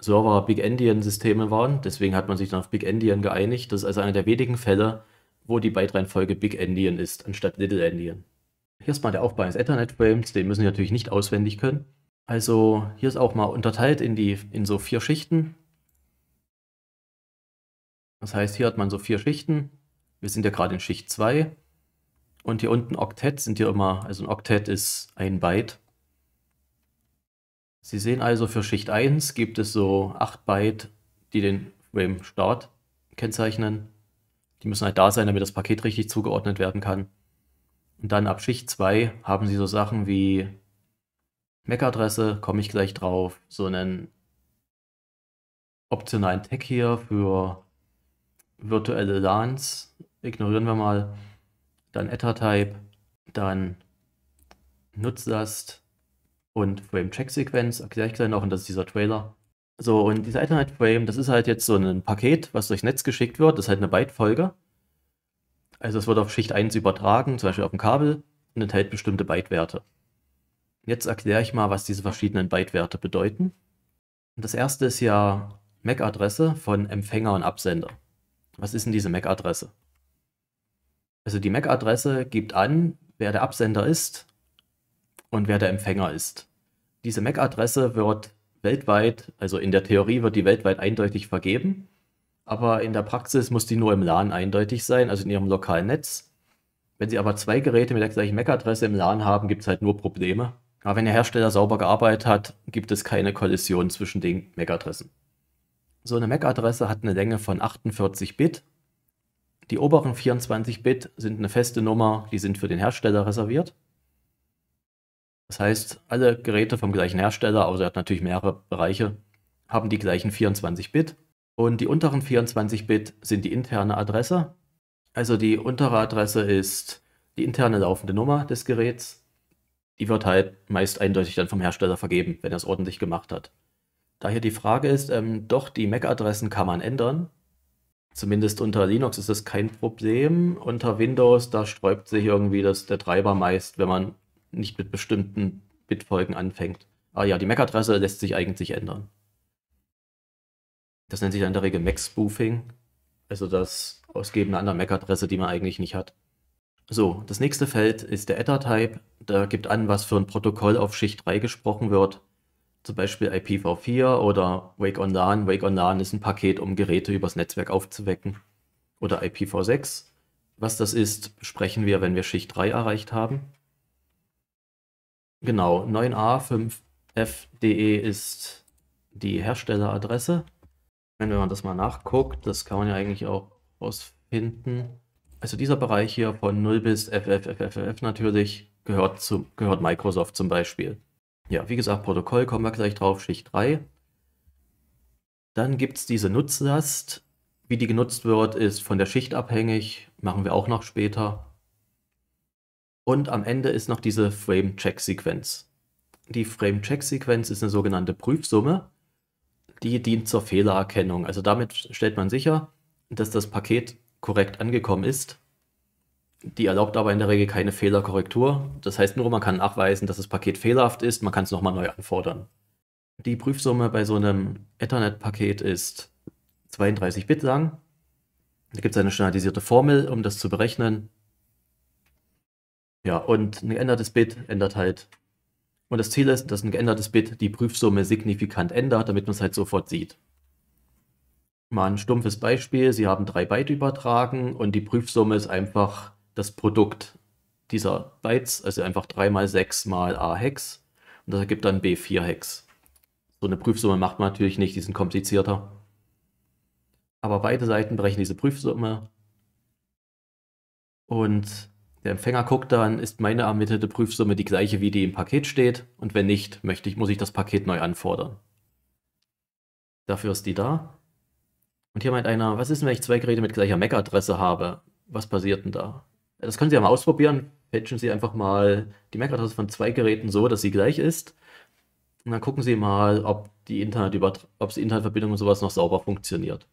Server Big Endian-Systeme waren. Deswegen hat man sich dann auf Big Endian geeinigt. Das ist also einer der wenigen Fälle, wo die Byte-Reihenfolge Big Endian ist, anstatt Little Endian. Hier ist mal der Aufbau eines Ethernet-Frames, den müssen wir natürlich nicht auswendig können. Also hier ist auch mal unterteilt in, die, in so vier Schichten. Das heißt, hier hat man so vier Schichten. Wir sind ja gerade in Schicht 2. Und hier unten Oktett sind hier immer, also ein Oktett ist ein Byte. Sie sehen also, für Schicht 1 gibt es so 8 Byte, die den Frame-Start kennzeichnen. Die müssen halt da sein, damit das Paket richtig zugeordnet werden kann. Und dann ab Schicht 2 haben Sie so Sachen wie MAC-Adresse, komme ich gleich drauf, so einen optionalen Tag hier für virtuelle LANs, ignorieren wir mal, dann Ether-Type, dann Nutzlast, und Frame-Check-Sequenz, erkläre ich gleich noch, und das ist dieser Trailer. So, und dieser Ethernet Frame, das ist halt jetzt so ein Paket, was durchs Netz geschickt wird. Das ist halt eine Byte-Folge. Also es wird auf Schicht 1 übertragen, zum Beispiel auf ein Kabel, und enthält bestimmte Byte-Werte. Jetzt erkläre ich mal, was diese verschiedenen Byte-Werte bedeuten. Und das erste ist ja MAC-Adresse von Empfänger und Absender. Was ist denn diese MAC-Adresse? Also die MAC-Adresse gibt an, wer der Absender ist und wer der Empfänger ist. Diese MAC-Adresse wird weltweit, also in der Theorie wird die weltweit eindeutig vergeben, aber in der Praxis muss die nur im LAN eindeutig sein, also in ihrem lokalen Netz. Wenn Sie aber zwei Geräte mit der gleichen MAC-Adresse im LAN haben, gibt es halt nur Probleme. Aber wenn der Hersteller sauber gearbeitet hat, gibt es keine Kollision zwischen den MAC-Adressen. So eine MAC-Adresse hat eine Länge von 48 Bit. Die oberen 24 Bit sind eine feste Nummer, die sind für den Hersteller reserviert. Das heißt, alle Geräte vom gleichen Hersteller, außer er hat natürlich mehrere Bereiche, haben die gleichen 24 Bit. Und die unteren 24 Bit sind die interne Adresse. Also die untere Adresse ist die interne laufende Nummer des Geräts. Die wird halt meist eindeutig dann vom Hersteller vergeben, wenn er es ordentlich gemacht hat. Daher die Frage ist, ähm, doch, die MAC-Adressen kann man ändern. Zumindest unter Linux ist das kein Problem. Unter Windows, da sträubt sich irgendwie das, der Treiber meist, wenn man nicht mit bestimmten Bitfolgen anfängt. Ah ja, die MAC-Adresse lässt sich eigentlich ändern. Das nennt sich dann in der Regel MAC-Spoofing, also das Ausgeben einer anderen MAC-Adresse, die man eigentlich nicht hat. So, das nächste Feld ist der adder type Da gibt an, was für ein Protokoll auf Schicht 3 gesprochen wird. Zum Beispiel IPv4 oder Wake on LAN. Wake on LAN ist ein Paket, um Geräte übers Netzwerk aufzuwecken. Oder IPv6. Was das ist, besprechen wir, wenn wir Schicht 3 erreicht haben. Genau, 9a5fde ist die Herstelleradresse. Wenn man das mal nachguckt, das kann man ja eigentlich auch rausfinden. Also dieser Bereich hier von 0 bis FFFFF natürlich gehört, zu, gehört Microsoft zum Beispiel. Ja, wie gesagt, Protokoll kommen wir gleich drauf, Schicht 3. Dann gibt es diese Nutzlast. Wie die genutzt wird, ist von der Schicht abhängig. Machen wir auch noch später. Und am Ende ist noch diese Frame-Check-Sequenz. Die Frame-Check-Sequenz ist eine sogenannte Prüfsumme, die dient zur Fehlererkennung. Also damit stellt man sicher, dass das Paket korrekt angekommen ist. Die erlaubt aber in der Regel keine Fehlerkorrektur. Das heißt nur, man kann nachweisen, dass das Paket fehlerhaft ist, man kann es nochmal neu anfordern. Die Prüfsumme bei so einem Ethernet-Paket ist 32 Bit lang. Da gibt es eine standardisierte Formel, um das zu berechnen. Ja, und ein geändertes Bit ändert halt. Und das Ziel ist, dass ein geändertes Bit die Prüfsumme signifikant ändert, damit man es halt sofort sieht. Mal ein stumpfes Beispiel: Sie haben drei Byte übertragen und die Prüfsumme ist einfach das Produkt dieser Bytes, also einfach 3 mal 6 mal A Hex. Und das ergibt dann B4 Hex. So eine Prüfsumme macht man natürlich nicht, die sind komplizierter. Aber beide Seiten berechnen diese Prüfsumme. Und der Empfänger guckt dann, ist meine ermittelte Prüfsumme die gleiche, wie die im Paket steht? Und wenn nicht, möchte ich, muss ich das Paket neu anfordern. Dafür ist die da. Und hier meint einer, was ist denn, wenn ich zwei Geräte mit gleicher MAC-Adresse habe? Was passiert denn da? Das können Sie ja mal ausprobieren. Patchen Sie einfach mal die MAC-Adresse von zwei Geräten so, dass sie gleich ist. Und dann gucken Sie mal, ob die Internet ob die Internetverbindung und sowas noch sauber funktioniert.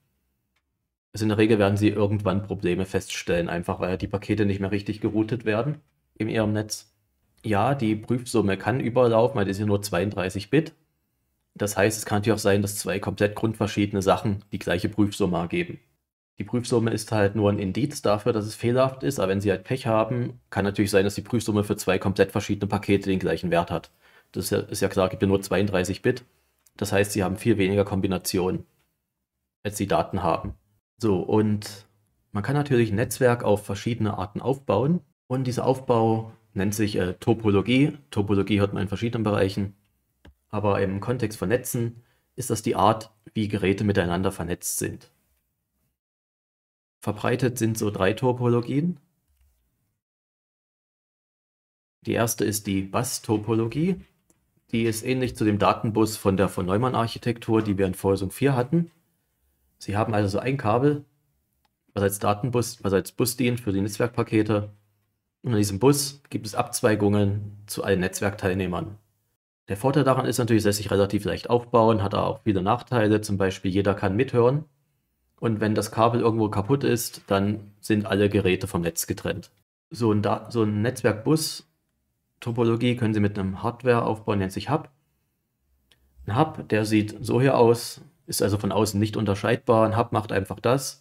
Also in der Regel werden sie irgendwann Probleme feststellen, einfach weil die Pakete nicht mehr richtig geroutet werden in ihrem Netz. Ja, die Prüfsumme kann überlaufen, weil das sind nur 32 Bit. Das heißt, es kann natürlich auch sein, dass zwei komplett grundverschiedene Sachen die gleiche Prüfsumme ergeben. Die Prüfsumme ist halt nur ein Indiz dafür, dass es fehlerhaft ist, aber wenn Sie halt Pech haben, kann natürlich sein, dass die Prüfsumme für zwei komplett verschiedene Pakete den gleichen Wert hat. Das ist ja, ist ja klar, gibt ja nur 32 Bit. Das heißt, Sie haben viel weniger Kombinationen, als Sie Daten haben. So, und man kann natürlich ein Netzwerk auf verschiedene Arten aufbauen. Und dieser Aufbau nennt sich äh, Topologie. Topologie hört man in verschiedenen Bereichen. Aber im Kontext von Netzen ist das die Art, wie Geräte miteinander vernetzt sind. Verbreitet sind so drei Topologien. Die erste ist die Bus-Topologie. Die ist ähnlich zu dem Datenbus von der von Neumann-Architektur, die wir in Vorlesung 4 hatten. Sie haben also so ein Kabel, was als Datenbus, was als Bus dient für die Netzwerkpakete. Und in diesem Bus gibt es Abzweigungen zu allen Netzwerkteilnehmern. Der Vorteil daran ist natürlich, dass sich relativ leicht aufbauen, hat auch viele Nachteile. Zum Beispiel jeder kann mithören. Und wenn das Kabel irgendwo kaputt ist, dann sind alle Geräte vom Netz getrennt. So ein, so ein Netzwerkbus-Topologie können Sie mit einem Hardware aufbauen, nennt sich Hub. Ein Hub, der sieht so hier aus ist also von außen nicht unterscheidbar. Ein Hub macht einfach das.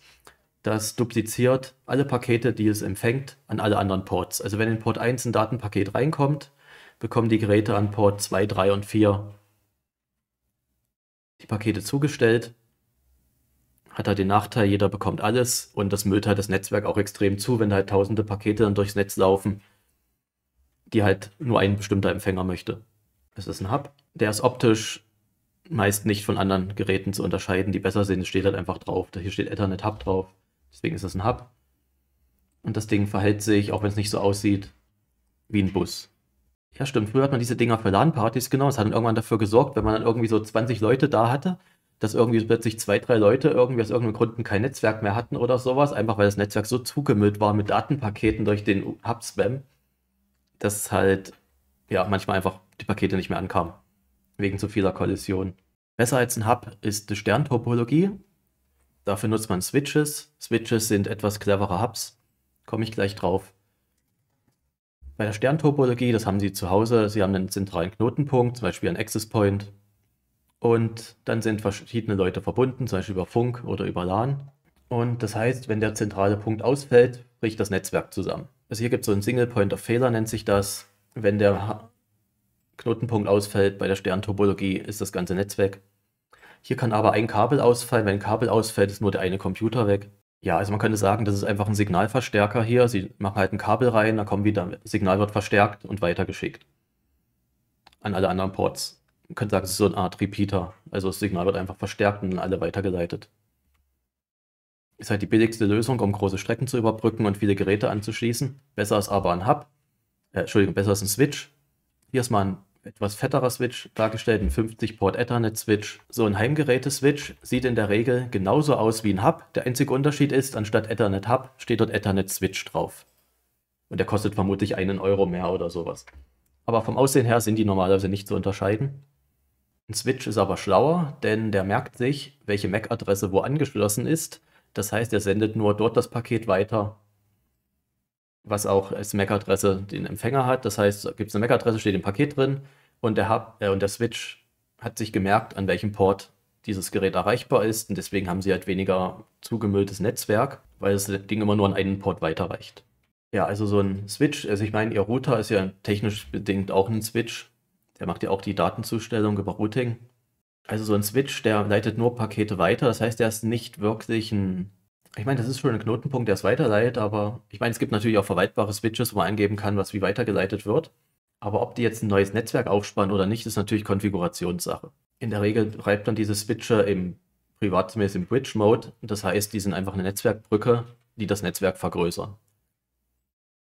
Das dupliziert alle Pakete, die es empfängt, an alle anderen Ports. Also wenn in Port 1 ein Datenpaket reinkommt, bekommen die Geräte an Port 2, 3 und 4 die Pakete zugestellt. Hat halt den Nachteil, jeder bekommt alles und das müllt halt das Netzwerk auch extrem zu, wenn halt tausende Pakete dann durchs Netz laufen, die halt nur ein bestimmter Empfänger möchte. Es ist ein Hub, der ist optisch meist nicht von anderen Geräten zu unterscheiden, die besser sind. Es Steht halt einfach drauf. Hier steht Ethernet Hub drauf. Deswegen ist das ein Hub. Und das Ding verhält sich, auch wenn es nicht so aussieht, wie ein Bus. Ja, stimmt. Früher hat man diese Dinger für LAN-Partys genommen. Es hat dann irgendwann dafür gesorgt, wenn man dann irgendwie so 20 Leute da hatte, dass irgendwie plötzlich zwei, drei Leute irgendwie aus irgendeinem Grund kein Netzwerk mehr hatten oder sowas. Einfach weil das Netzwerk so zugemüllt war mit Datenpaketen durch den Hub-Spam, dass halt, ja, manchmal einfach die Pakete nicht mehr ankamen. Wegen zu vieler Kollisionen. Besser als ein Hub ist die Sterntopologie. Dafür nutzt man Switches. Switches sind etwas clevere Hubs. Komme ich gleich drauf. Bei der Sterntopologie, das haben Sie zu Hause, Sie haben einen zentralen Knotenpunkt, zum Beispiel einen Access Point. Und dann sind verschiedene Leute verbunden, zum Beispiel über Funk oder über LAN. Und das heißt, wenn der zentrale Punkt ausfällt, bricht das Netzwerk zusammen. Also hier gibt es so einen Single Point of Failure, nennt sich das. Wenn der Knotenpunkt ausfällt bei der Sterntopologie, ist das ganze Netzwerk hier kann aber ein Kabel ausfallen. Wenn ein Kabel ausfällt, ist nur der eine Computer weg. Ja, also man könnte sagen, das ist einfach ein Signalverstärker hier. Sie machen halt ein Kabel rein, dann kommen wieder, das Signal wird verstärkt und weitergeschickt. An alle anderen Ports. Man könnte sagen, es ist so eine Art Repeater. Also das Signal wird einfach verstärkt und an alle weitergeleitet. Ist halt die billigste Lösung, um große Strecken zu überbrücken und viele Geräte anzuschließen. Besser ist aber ein Hub. Äh, Entschuldigung, besser ist ein Switch. Hier ist mal ein etwas fetterer Switch dargestellt, ein 50-Port Ethernet-Switch. So ein Heimgeräte-Switch sieht in der Regel genauso aus wie ein Hub. Der einzige Unterschied ist, anstatt Ethernet-Hub steht dort Ethernet-Switch drauf. Und der kostet vermutlich einen Euro mehr oder sowas. Aber vom Aussehen her sind die normalerweise nicht zu unterscheiden. Ein Switch ist aber schlauer, denn der merkt sich, welche MAC-Adresse wo angeschlossen ist. Das heißt, er sendet nur dort das Paket weiter, was auch als MAC-Adresse den Empfänger hat. Das heißt, gibt es eine MAC-Adresse, steht ein Paket drin. Und der, Hub, äh, und der Switch hat sich gemerkt, an welchem Port dieses Gerät erreichbar ist. Und deswegen haben sie halt weniger zugemülltes Netzwerk, weil das Ding immer nur an einen Port weiterreicht. Ja, also so ein Switch, also ich meine, ihr Router ist ja technisch bedingt auch ein Switch. Der macht ja auch die Datenzustellung über Routing. Also so ein Switch, der leitet nur Pakete weiter. Das heißt, der ist nicht wirklich ein. Ich meine, das ist schon ein Knotenpunkt, der es weiterleitet, aber ich meine, es gibt natürlich auch verwaltbare Switches, wo man angeben kann, was wie weitergeleitet wird. Aber ob die jetzt ein neues Netzwerk aufspannen oder nicht, ist natürlich Konfigurationssache. In der Regel reibt dann diese Switcher im privat zumindest im Bridge-Mode. Das heißt, die sind einfach eine Netzwerkbrücke, die das Netzwerk vergrößern.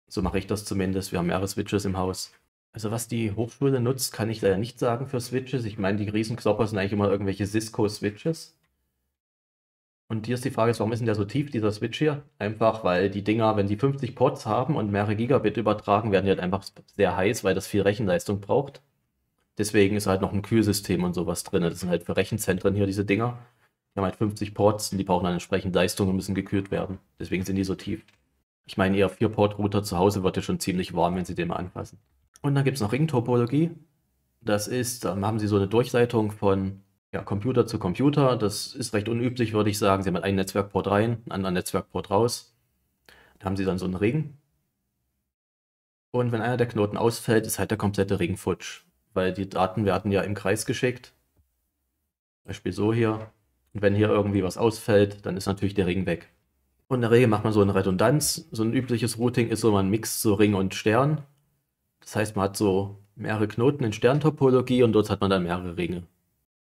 So mache ich das zumindest. Wir haben mehrere Switches im Haus. Also was die Hochschule nutzt, kann ich leider nicht sagen für Switches. Ich meine, die Riesenklopper sind eigentlich immer irgendwelche Cisco-Switches. Und hier ist die Frage, warum ist denn der so tief, dieser Switch hier? Einfach, weil die Dinger, wenn die 50 Ports haben und mehrere Gigabit übertragen, werden die halt einfach sehr heiß, weil das viel Rechenleistung braucht. Deswegen ist halt noch ein Kühlsystem und sowas drin. Das sind halt für Rechenzentren hier diese Dinger. Die haben halt 50 Ports und die brauchen dann entsprechend Leistung und müssen gekühlt werden. Deswegen sind die so tief. Ich meine, ihr 4-Port-Router zu Hause wird ja schon ziemlich warm, wenn sie den mal anfassen. Und dann gibt es noch Ringtopologie. Das ist, dann haben sie so eine Durchleitung von ja, Computer zu Computer. Das ist recht unüblich, würde ich sagen. Sie haben halt einen Netzwerkport rein, einen anderen Netzwerkport raus. Da haben Sie dann so einen Ring. Und wenn einer der Knoten ausfällt, ist halt der komplette Ring futsch, weil die Daten werden ja im Kreis geschickt. Beispiel so hier. Und wenn hier irgendwie was ausfällt, dann ist natürlich der Ring weg. Und in der Regel macht man so eine Redundanz. So ein übliches Routing ist so, man mixt so Ring und Stern. Das heißt, man hat so mehrere Knoten in Sterntopologie und dort hat man dann mehrere Ringe.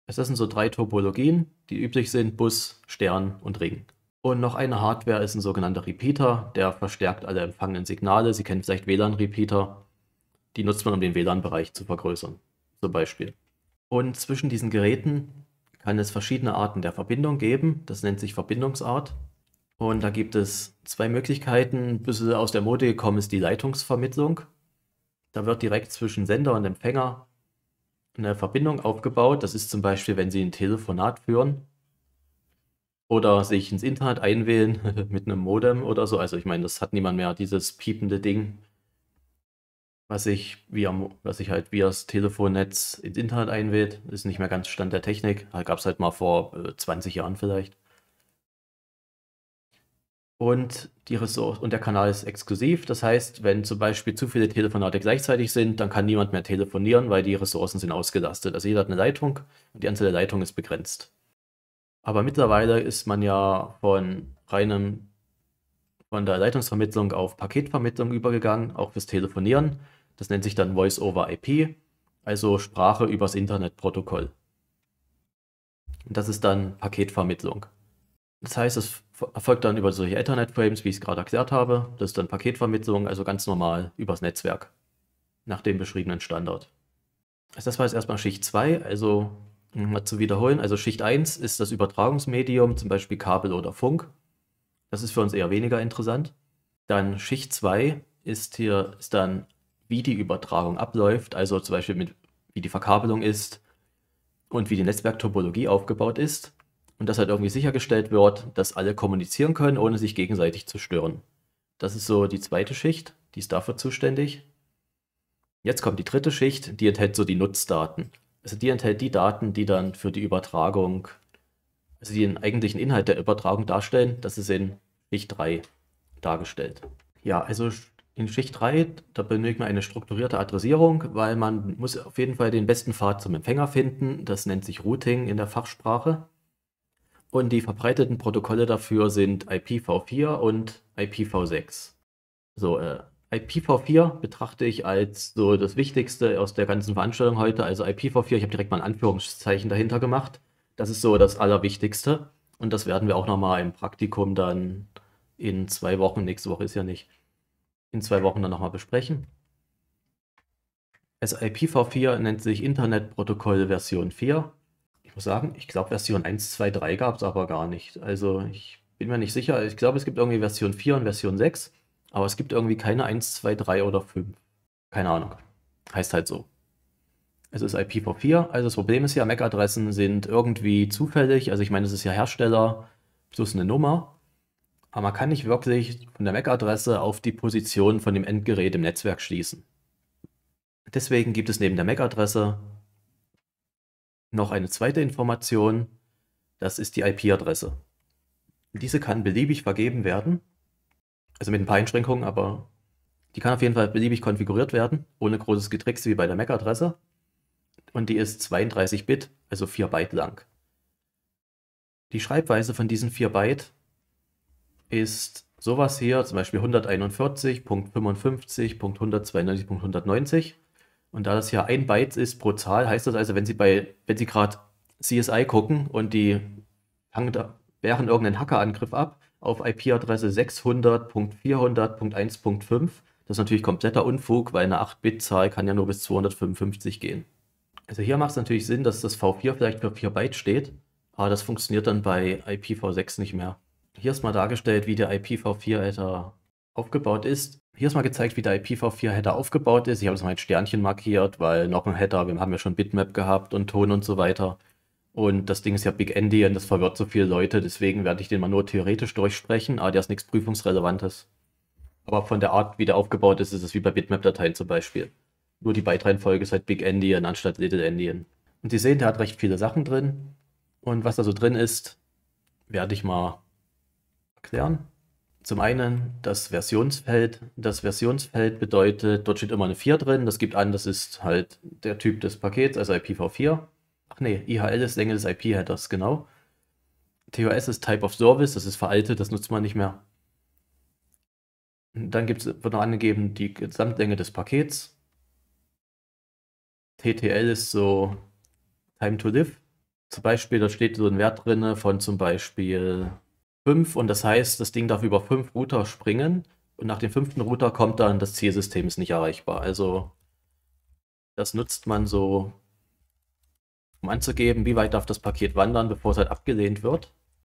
Es sind so drei Topologien, die üblich sind: Bus, Stern und Ring. Und noch eine Hardware ist ein sogenannter Repeater, der verstärkt alle empfangenen Signale. Sie kennen vielleicht WLAN-Repeater. Die nutzt man, um den WLAN-Bereich zu vergrößern, zum Beispiel. Und zwischen diesen Geräten kann es verschiedene Arten der Verbindung geben. Das nennt sich Verbindungsart. Und da gibt es zwei Möglichkeiten. Ein bisschen aus der Mode gekommen ist die Leitungsvermittlung. Da wird direkt zwischen Sender und Empfänger eine Verbindung aufgebaut. Das ist zum Beispiel, wenn Sie ein Telefonat führen oder sich ins Internet einwählen mit einem Modem oder so. Also ich meine, das hat niemand mehr, dieses piepende Ding, was sich was ich halt via das Telefonnetz ins Internet einwählt, ist nicht mehr ganz Stand der Technik. Gab es halt mal vor 20 äh, Jahren vielleicht und die Ressource und der Kanal ist exklusiv. Das heißt, wenn zum Beispiel zu viele Telefonate gleichzeitig sind, dann kann niemand mehr telefonieren, weil die Ressourcen sind ausgelastet. Also jeder hat eine Leitung und die Anzahl der Leitungen ist begrenzt. Aber mittlerweile ist man ja von reinem von der Leitungsvermittlung auf Paketvermittlung übergegangen, auch fürs Telefonieren. Das nennt sich dann Voice over IP, also Sprache übers Internetprotokoll. Und das ist dann Paketvermittlung. Das heißt, es erfolgt dann über solche Ethernet-Frames, wie ich es gerade erklärt habe. Das ist dann Paketvermittlung, also ganz normal übers Netzwerk, nach dem beschriebenen Standard. Also das war jetzt erstmal Schicht 2, also um mal zu wiederholen. Also Schicht 1 ist das Übertragungsmedium, zum Beispiel Kabel oder Funk. Das ist für uns eher weniger interessant. Dann Schicht 2 ist hier ist dann, wie die Übertragung abläuft, also zum Beispiel mit, wie die Verkabelung ist und wie die Netzwerktopologie aufgebaut ist und dass halt irgendwie sichergestellt wird, dass alle kommunizieren können, ohne sich gegenseitig zu stören. Das ist so die zweite Schicht, die ist dafür zuständig. Jetzt kommt die dritte Schicht, die enthält so die Nutzdaten. Also die enthält die Daten, die dann für die Übertragung, also die den eigentlichen Inhalt der Übertragung darstellen. Das ist in Schicht 3 dargestellt. Ja, also in Schicht 3, da benötigt man eine strukturierte Adressierung, weil man muss auf jeden Fall den besten Pfad zum Empfänger finden. Das nennt sich Routing in der Fachsprache. Und die verbreiteten Protokolle dafür sind IPv4 und IPv6. So, äh, IPv4 betrachte ich als so das Wichtigste aus der ganzen Veranstaltung heute. Also IPv4, ich habe direkt mal ein Anführungszeichen dahinter gemacht. Das ist so das Allerwichtigste. Und das werden wir auch nochmal im Praktikum dann in zwei Wochen, nächste Woche ist ja nicht, in zwei Wochen dann nochmal besprechen. Das also IPv4 nennt sich Internetprotokoll Version 4 muss sagen, ich glaube, Version 1, 2, 3 gab es aber gar nicht. Also ich bin mir nicht sicher. Ich glaube, es gibt irgendwie Version 4 und Version 6, aber es gibt irgendwie keine 1, 2, 3 oder 5. Keine Ahnung. Heißt halt so. Es ist IPv4. Also das Problem ist ja, MAC-Adressen sind irgendwie zufällig. Also ich meine, es ist ja Hersteller plus eine Nummer. Aber man kann nicht wirklich von der MAC-Adresse auf die Position von dem Endgerät im Netzwerk schließen. Deswegen gibt es neben der MAC-Adresse noch eine zweite Information, das ist die IP-Adresse. Diese kann beliebig vergeben werden, also mit ein paar Einschränkungen, aber die kann auf jeden Fall beliebig konfiguriert werden, ohne großes Getrickse wie bei der MAC-Adresse. Und die ist 32 Bit, also 4 Byte lang. Die Schreibweise von diesen 4 Byte ist sowas hier, zum Beispiel 141.55.192.190. Und da das ja ein Byte ist pro Zahl, heißt das also, wenn Sie bei, wenn Sie gerade CSI gucken und die fangen da, wehren irgendeinen Hackerangriff ab auf IP-Adresse 600.400.1.5, das ist natürlich kompletter Unfug, weil eine 8-Bit-Zahl kann ja nur bis 255 gehen. Also hier macht es natürlich Sinn, dass das V4 vielleicht für 4 Byte steht, aber das funktioniert dann bei IPv6 nicht mehr. Hier ist mal dargestellt, wie der IPv4 Adder aufgebaut ist. Hier ist mal gezeigt, wie der IPv4-Header aufgebaut ist. Ich habe das mal mit Sternchen markiert, weil noch ein Header, wir haben ja schon Bitmap gehabt und Ton und so weiter. Und das Ding ist ja Big Endian, das verwirrt so viele Leute, deswegen werde ich den mal nur theoretisch durchsprechen, aber der ist nichts Prüfungsrelevantes. Aber von der Art, wie der aufgebaut ist, ist es wie bei Bitmap-Dateien zum Beispiel. Nur die Byte-Reihenfolge ist halt Big Endian anstatt Little Endian. Und Sie sehen, der hat recht viele Sachen drin. Und was da so drin ist, werde ich mal erklären. Zum einen das Versionsfeld. Das Versionsfeld bedeutet, dort steht immer eine 4 drin. Das gibt an, das ist halt der Typ des Pakets, also IPv4. Ach nee, IHL ist Länge des IP-Headers, genau. TOS ist Type of Service, das ist veraltet, das nutzt man nicht mehr. Dann gibt's, wird noch angegeben die Gesamtlänge des Pakets. TTL ist so Time to Live. Zum Beispiel, da steht so ein Wert drin von zum Beispiel fünf und das heißt, das Ding darf über fünf Router springen und nach dem fünften Router kommt dann, das Zielsystem ist nicht erreichbar. Also das nutzt man so, um anzugeben, wie weit darf das Paket wandern, bevor es halt abgelehnt wird.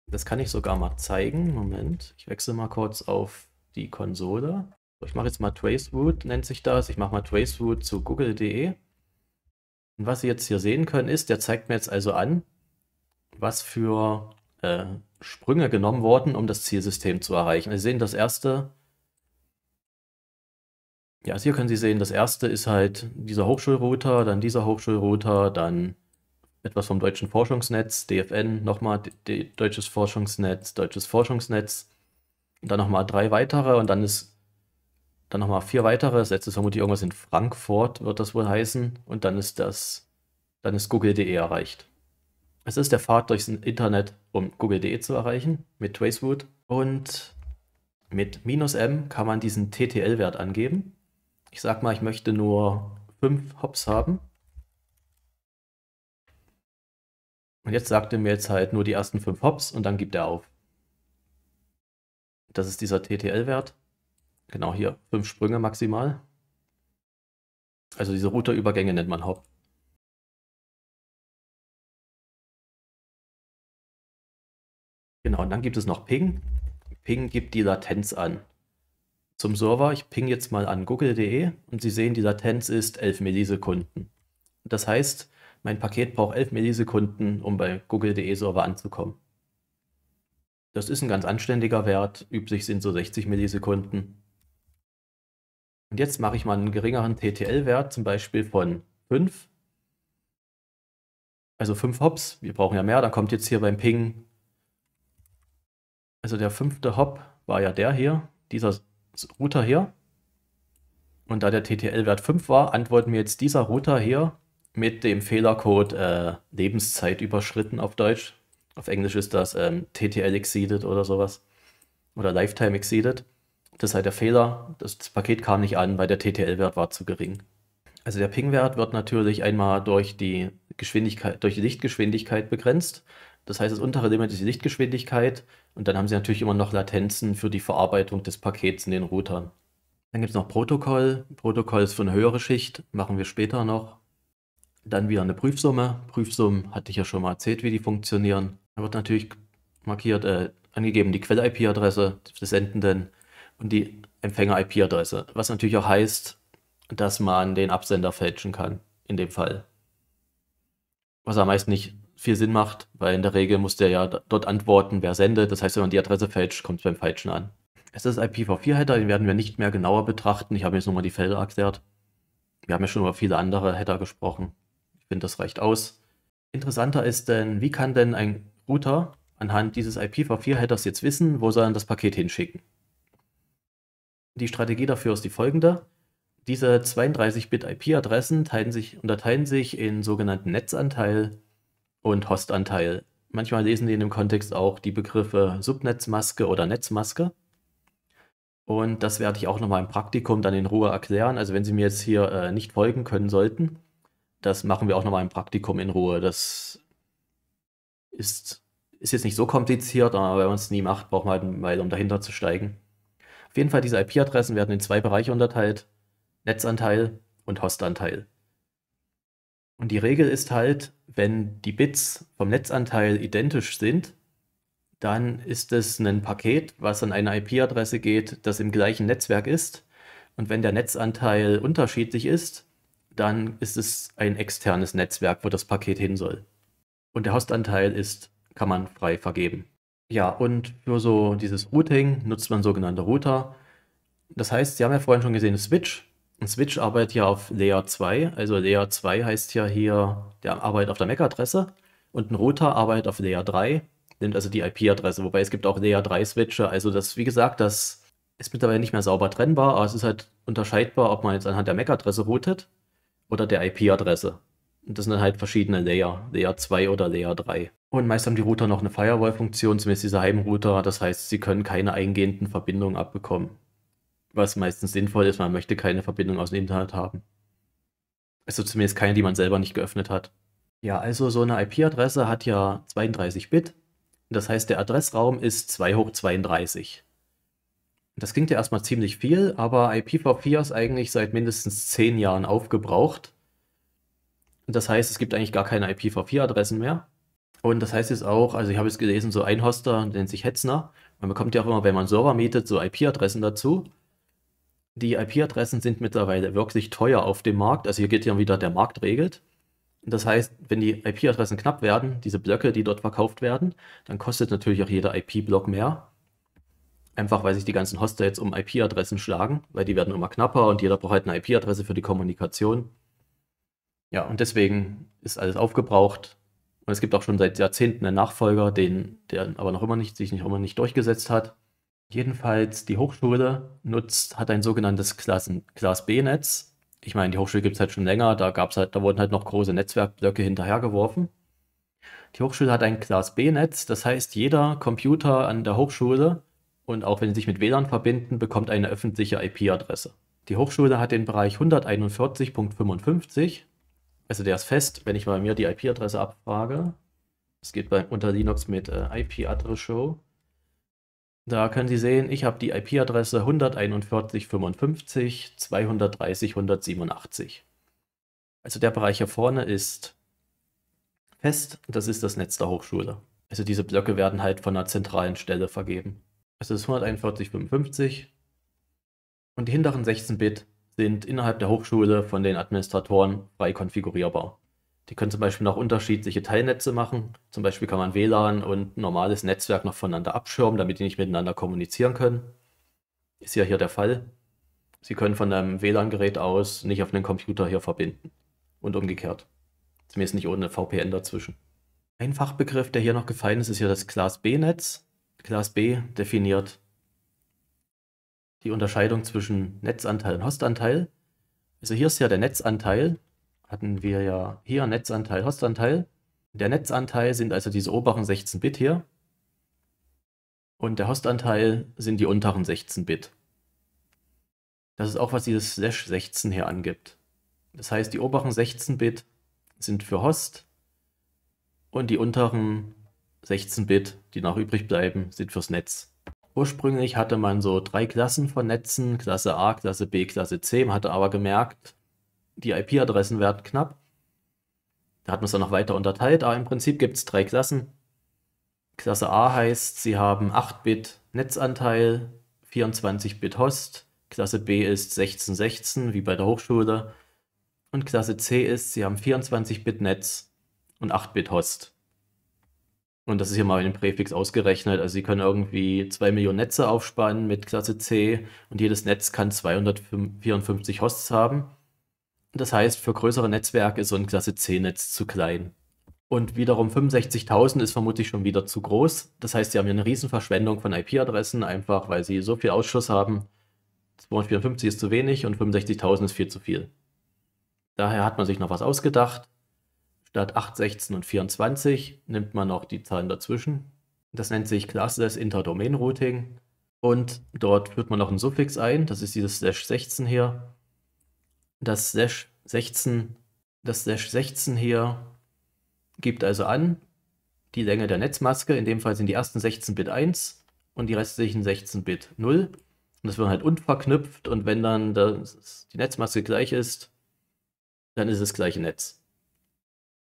Das kann ich sogar mal zeigen. Moment, ich wechsle mal kurz auf die Konsole. ich mache jetzt mal Traceroute, nennt sich das. Ich mache mal Traceroute zu google.de. Und was Sie jetzt hier sehen können, ist, der zeigt mir jetzt also an, was für äh, Sprünge genommen worden, um das Zielsystem zu erreichen. Sie sehen das erste. Ja, also hier können Sie sehen, das erste ist halt dieser Hochschulrouter, dann dieser Hochschulrouter, dann etwas vom Deutschen Forschungsnetz, DFN, nochmal Deutsches Forschungsnetz, Deutsches Forschungsnetz, und dann nochmal drei weitere und dann ist dann nochmal vier weitere. Das letzte ist vermutlich irgendwas in Frankfurt, wird das wohl heißen. Und dann ist das, dann ist Google.de erreicht. Es ist der Pfad durchs Internet, um google.de zu erreichen, mit Tracewood. Und mit minus M kann man diesen TTL-Wert angeben. Ich sag mal, ich möchte nur 5 Hops haben. Und jetzt sagt er mir jetzt halt nur die ersten 5 Hops und dann gibt er auf. Das ist dieser TTL-Wert. Genau hier, 5 Sprünge maximal. Also diese Routerübergänge nennt man Hop. Genau, und dann gibt es noch Ping. Ping gibt die Latenz an. Zum Server, ich ping jetzt mal an google.de und Sie sehen, die Latenz ist 11 Millisekunden. Das heißt, mein Paket braucht 11 Millisekunden, um bei google.de Server anzukommen. Das ist ein ganz anständiger Wert, üblich sind so 60 Millisekunden. Und jetzt mache ich mal einen geringeren TTL-Wert, zum Beispiel von 5. Also 5 Hops, wir brauchen ja mehr, dann kommt jetzt hier beim Ping also der fünfte Hop war ja der hier, dieser Router hier. Und da der TTL-Wert 5 war, antworten mir jetzt dieser Router hier mit dem Fehlercode äh, Lebenszeit überschritten auf Deutsch. Auf Englisch ist das ähm, TTL exceeded oder sowas. Oder Lifetime exceeded. Das ist der Fehler. Das Paket kam nicht an, weil der TTL-Wert war zu gering. Also der Ping-Wert wird natürlich einmal durch die Geschwindigkeit, durch die Lichtgeschwindigkeit begrenzt. Das heißt, das untere Limit ist die Lichtgeschwindigkeit. Und dann haben sie natürlich immer noch Latenzen für die Verarbeitung des Pakets in den Routern. Dann gibt es noch Protokoll. Protokoll ist für eine höhere Schicht, machen wir später noch. Dann wieder eine Prüfsumme. Prüfsummen hatte ich ja schon mal erzählt, wie die funktionieren. Da wird natürlich markiert, äh, angegeben die Quell-IP-Adresse des Sendenden und die Empfänger-IP-Adresse. Was natürlich auch heißt, dass man den Absender fälschen kann, in dem Fall. Was am meisten nicht viel Sinn macht, weil in der Regel muss der ja dort antworten, wer sendet. Das heißt, wenn man die Adresse fälscht, kommt es beim Falschen an. Es ist IPv4-Header, den werden wir nicht mehr genauer betrachten. Ich habe jetzt nochmal die Felder erklärt. Wir haben ja schon über viele andere Header gesprochen. Ich finde, das reicht aus. Interessanter ist denn, wie kann denn ein Router anhand dieses IPv4-Headers jetzt wissen, wo soll er das Paket hinschicken? Die Strategie dafür ist die folgende. Diese 32-Bit-IP-Adressen unterteilen sich in sogenannten Netzanteil und Hostanteil. Manchmal lesen die in dem Kontext auch die Begriffe Subnetzmaske oder Netzmaske. Und das werde ich auch nochmal im Praktikum dann in Ruhe erklären. Also wenn Sie mir jetzt hier äh, nicht folgen können sollten, das machen wir auch nochmal im Praktikum in Ruhe. Das ist, ist jetzt nicht so kompliziert, aber wenn man es nie macht, braucht man halt eine Weile, um dahinter zu steigen. Auf jeden Fall, diese IP-Adressen werden in zwei Bereiche unterteilt. Netzanteil und Hostanteil. Und die Regel ist halt, wenn die Bits vom Netzanteil identisch sind, dann ist es ein Paket, was an eine IP-Adresse geht, das im gleichen Netzwerk ist. Und wenn der Netzanteil unterschiedlich ist, dann ist es ein externes Netzwerk, wo das Paket hin soll. Und der Hostanteil ist, kann man frei vergeben. Ja, und für so dieses Routing nutzt man sogenannte Router. Das heißt, Sie haben ja vorhin schon gesehen, Switch Switch arbeitet ja auf Layer 2. Also Layer 2 heißt ja hier, der arbeitet auf der MAC-Adresse und ein Router arbeitet auf Layer 3, nimmt also die IP-Adresse. Wobei es gibt auch Layer 3 Switche. Also das, wie gesagt, das ist mittlerweile nicht mehr sauber trennbar, aber es ist halt unterscheidbar, ob man jetzt anhand der MAC-Adresse routet oder der IP-Adresse. Und das sind dann halt verschiedene Layer, Layer 2 oder Layer 3. Und meist haben die Router noch eine Firewall-Funktion, zumindest diese Heimrouter. Das heißt, sie können keine eingehenden Verbindungen abbekommen was meistens sinnvoll ist, man möchte keine Verbindung aus dem Internet haben. Also zumindest keine, die man selber nicht geöffnet hat. Ja, also so eine IP-Adresse hat ja 32 Bit. Das heißt, der Adressraum ist 2 hoch 32. Das klingt ja erstmal ziemlich viel, aber IPv4 ist eigentlich seit mindestens 10 Jahren aufgebraucht. Das heißt, es gibt eigentlich gar keine IPv4-Adressen mehr. Und das heißt jetzt auch, also ich habe jetzt gelesen, so ein Hoster nennt sich Hetzner. Man bekommt ja auch immer, wenn man Server mietet, so IP-Adressen dazu die IP-Adressen sind mittlerweile wirklich teuer auf dem Markt. Also hier geht ja wieder, der Markt regelt. Das heißt, wenn die IP-Adressen knapp werden, diese Blöcke, die dort verkauft werden, dann kostet natürlich auch jeder IP-Block mehr. Einfach weil sich die ganzen Hoster jetzt um IP-Adressen schlagen, weil die werden immer knapper und jeder braucht halt eine IP-Adresse für die Kommunikation. Ja, und deswegen ist alles aufgebraucht. Und es gibt auch schon seit Jahrzehnten einen Nachfolger, den, der aber noch immer nicht, sich noch immer nicht durchgesetzt hat. Jedenfalls, die Hochschule nutzt, hat ein sogenanntes Klassen, Class B-Netz. Ich meine, die Hochschule gibt es halt schon länger, da gab's halt, da wurden halt noch große Netzwerkblöcke hinterhergeworfen. Die Hochschule hat ein Class B-Netz, das heißt, jeder Computer an der Hochschule und auch wenn sie sich mit WLAN verbinden, bekommt eine öffentliche IP-Adresse. Die Hochschule hat den Bereich 141.55, also der ist fest, wenn ich mal mir die IP-Adresse abfrage. Es geht bei, unter Linux mit äh, IP-Adresse Show. Da können Sie sehen, ich habe die IP-Adresse 141.55 230.187. Also der Bereich hier vorne ist fest, das ist das Netz der Hochschule. Also diese Blöcke werden halt von einer zentralen Stelle vergeben. Also es ist 141.55 und die hinteren 16 Bit sind innerhalb der Hochschule von den Administratoren frei konfigurierbar. Die können zum Beispiel noch unterschiedliche Teilnetze machen. Zum Beispiel kann man WLAN und normales Netzwerk noch voneinander abschirmen, damit die nicht miteinander kommunizieren können. Ist ja hier der Fall. Sie können von einem WLAN-Gerät aus nicht auf einen Computer hier verbinden. Und umgekehrt. Zumindest nicht ohne VPN dazwischen. Ein Fachbegriff, der hier noch gefallen ist, ist hier das Class B-Netz. Class B definiert die Unterscheidung zwischen Netzanteil und Hostanteil. Also hier ist ja der Netzanteil hatten wir ja hier Netzanteil, Hostanteil. Der Netzanteil sind also diese oberen 16 Bit hier. Und der Hostanteil sind die unteren 16 Bit. Das ist auch, was dieses Slash 16 hier angibt. Das heißt, die oberen 16 Bit sind für Host und die unteren 16 Bit, die noch übrig bleiben, sind fürs Netz. Ursprünglich hatte man so drei Klassen von Netzen, Klasse A, Klasse B, Klasse C, man hatte aber gemerkt, die IP-Adressen werden knapp. Da hat man es dann noch weiter unterteilt, aber im Prinzip gibt es drei Klassen. Klasse A heißt, sie haben 8-Bit Netzanteil, 24-Bit Host. Klasse B ist 1616, wie bei der Hochschule. Und Klasse C ist, sie haben 24-Bit Netz und 8-Bit Host. Und das ist hier mal in den Präfix ausgerechnet. Also Sie können irgendwie 2 Millionen Netze aufspannen mit Klasse C und jedes Netz kann 254 Hosts haben. Das heißt, für größere Netzwerke ist so ein Klasse C-Netz zu klein. Und wiederum 65.000 ist vermutlich schon wieder zu groß. Das heißt, sie haben ja eine Riesenverschwendung von IP-Adressen, einfach weil sie so viel Ausschuss haben. 254 ist zu wenig und 65.000 ist viel zu viel. Daher hat man sich noch was ausgedacht. Statt 8, 16 und 24 nimmt man noch die Zahlen dazwischen. Das nennt sich Classless Interdomain Routing. Und dort führt man noch einen Suffix ein, das ist dieses Slash 16 hier das Dash 16, das Dash 16 hier gibt also an die Länge der Netzmaske, in dem Fall sind die ersten 16 Bit 1 und die restlichen 16 Bit 0. Und das wird halt unverknüpft und wenn dann das, die Netzmaske gleich ist, dann ist es das gleiche Netz.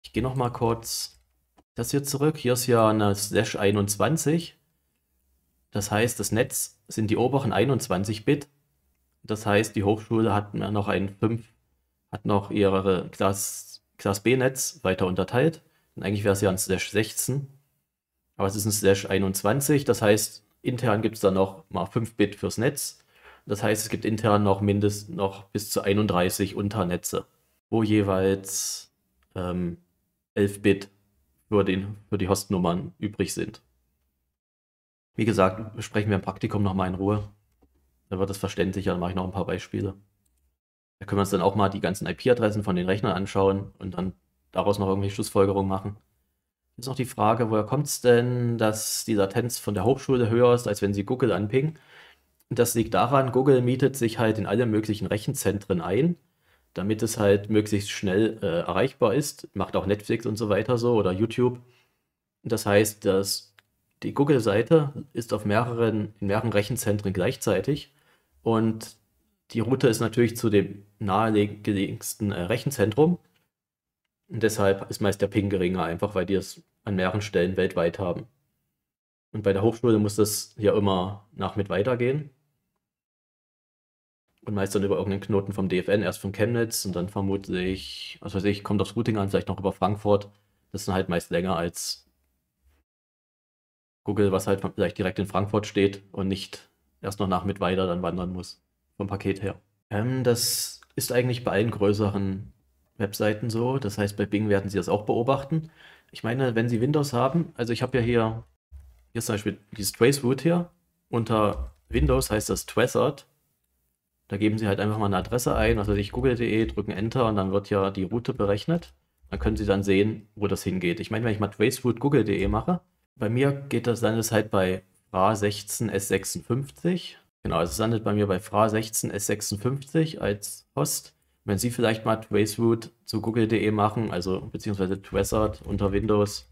Ich gehe nochmal kurz das hier zurück. Hier ist ja eine Slash 21. Das heißt, das Netz sind die oberen 21 Bit das heißt, die Hochschule hat noch ein 5, hat noch ihre Class, B-Netz weiter unterteilt. Und eigentlich wäre es ja ein Slash 16, aber es ist ein Slash 21. Das heißt, intern gibt es dann noch mal 5 Bit fürs Netz. Das heißt, es gibt intern noch mindestens noch bis zu 31 Unternetze, wo jeweils ähm, 11 Bit für, den, für die Hostnummern übrig sind. Wie gesagt, sprechen wir im Praktikum nochmal in Ruhe. Dann wird das verständlicher. Dann mache ich noch ein paar Beispiele. Da können wir uns dann auch mal die ganzen IP-Adressen von den Rechnern anschauen und dann daraus noch irgendwelche Schlussfolgerungen machen. Jetzt noch die Frage, woher kommt es denn, dass die Latenz von der Hochschule höher ist, als wenn sie Google anpingen? Das liegt daran, Google mietet sich halt in alle möglichen Rechenzentren ein, damit es halt möglichst schnell äh, erreichbar ist. Macht auch Netflix und so weiter so oder YouTube. Das heißt, dass die Google-Seite ist auf mehreren, in mehreren Rechenzentren gleichzeitig ist. Und die Route ist natürlich zu dem nahelegendsten äh, Rechenzentrum. Und deshalb ist meist der Ping geringer, einfach weil die es an mehreren Stellen weltweit haben. Und bei der Hochschule muss das ja immer nach mit weitergehen. Und meist dann über irgendeinen Knoten vom DFN, erst von Chemnitz und dann vermutlich, was weiß ich, kommt aufs Routing an, vielleicht noch über Frankfurt. Das sind halt meist länger als Google, was halt vielleicht direkt in Frankfurt steht und nicht erst noch nach mit weiter dann wandern muss, vom Paket her. Ähm, das ist eigentlich bei allen größeren Webseiten so. Das heißt, bei Bing werden Sie das auch beobachten. Ich meine, wenn Sie Windows haben, also ich habe ja hier, hier zum Beispiel dieses Traceroute hier. Unter Windows heißt das Tracered. Da geben Sie halt einfach mal eine Adresse ein, also ich google.de, drücken Enter und dann wird ja die Route berechnet. Dann können Sie dann sehen, wo das hingeht. Ich meine, wenn ich mal traceroute google.de mache, bei mir geht das dann ist halt bei FRA 16 S56. Genau, also es landet bei mir bei FRA 16 S56 als Host. Wenn Sie vielleicht mal Traceroute zu google.de machen, also beziehungsweise Twessert unter Windows,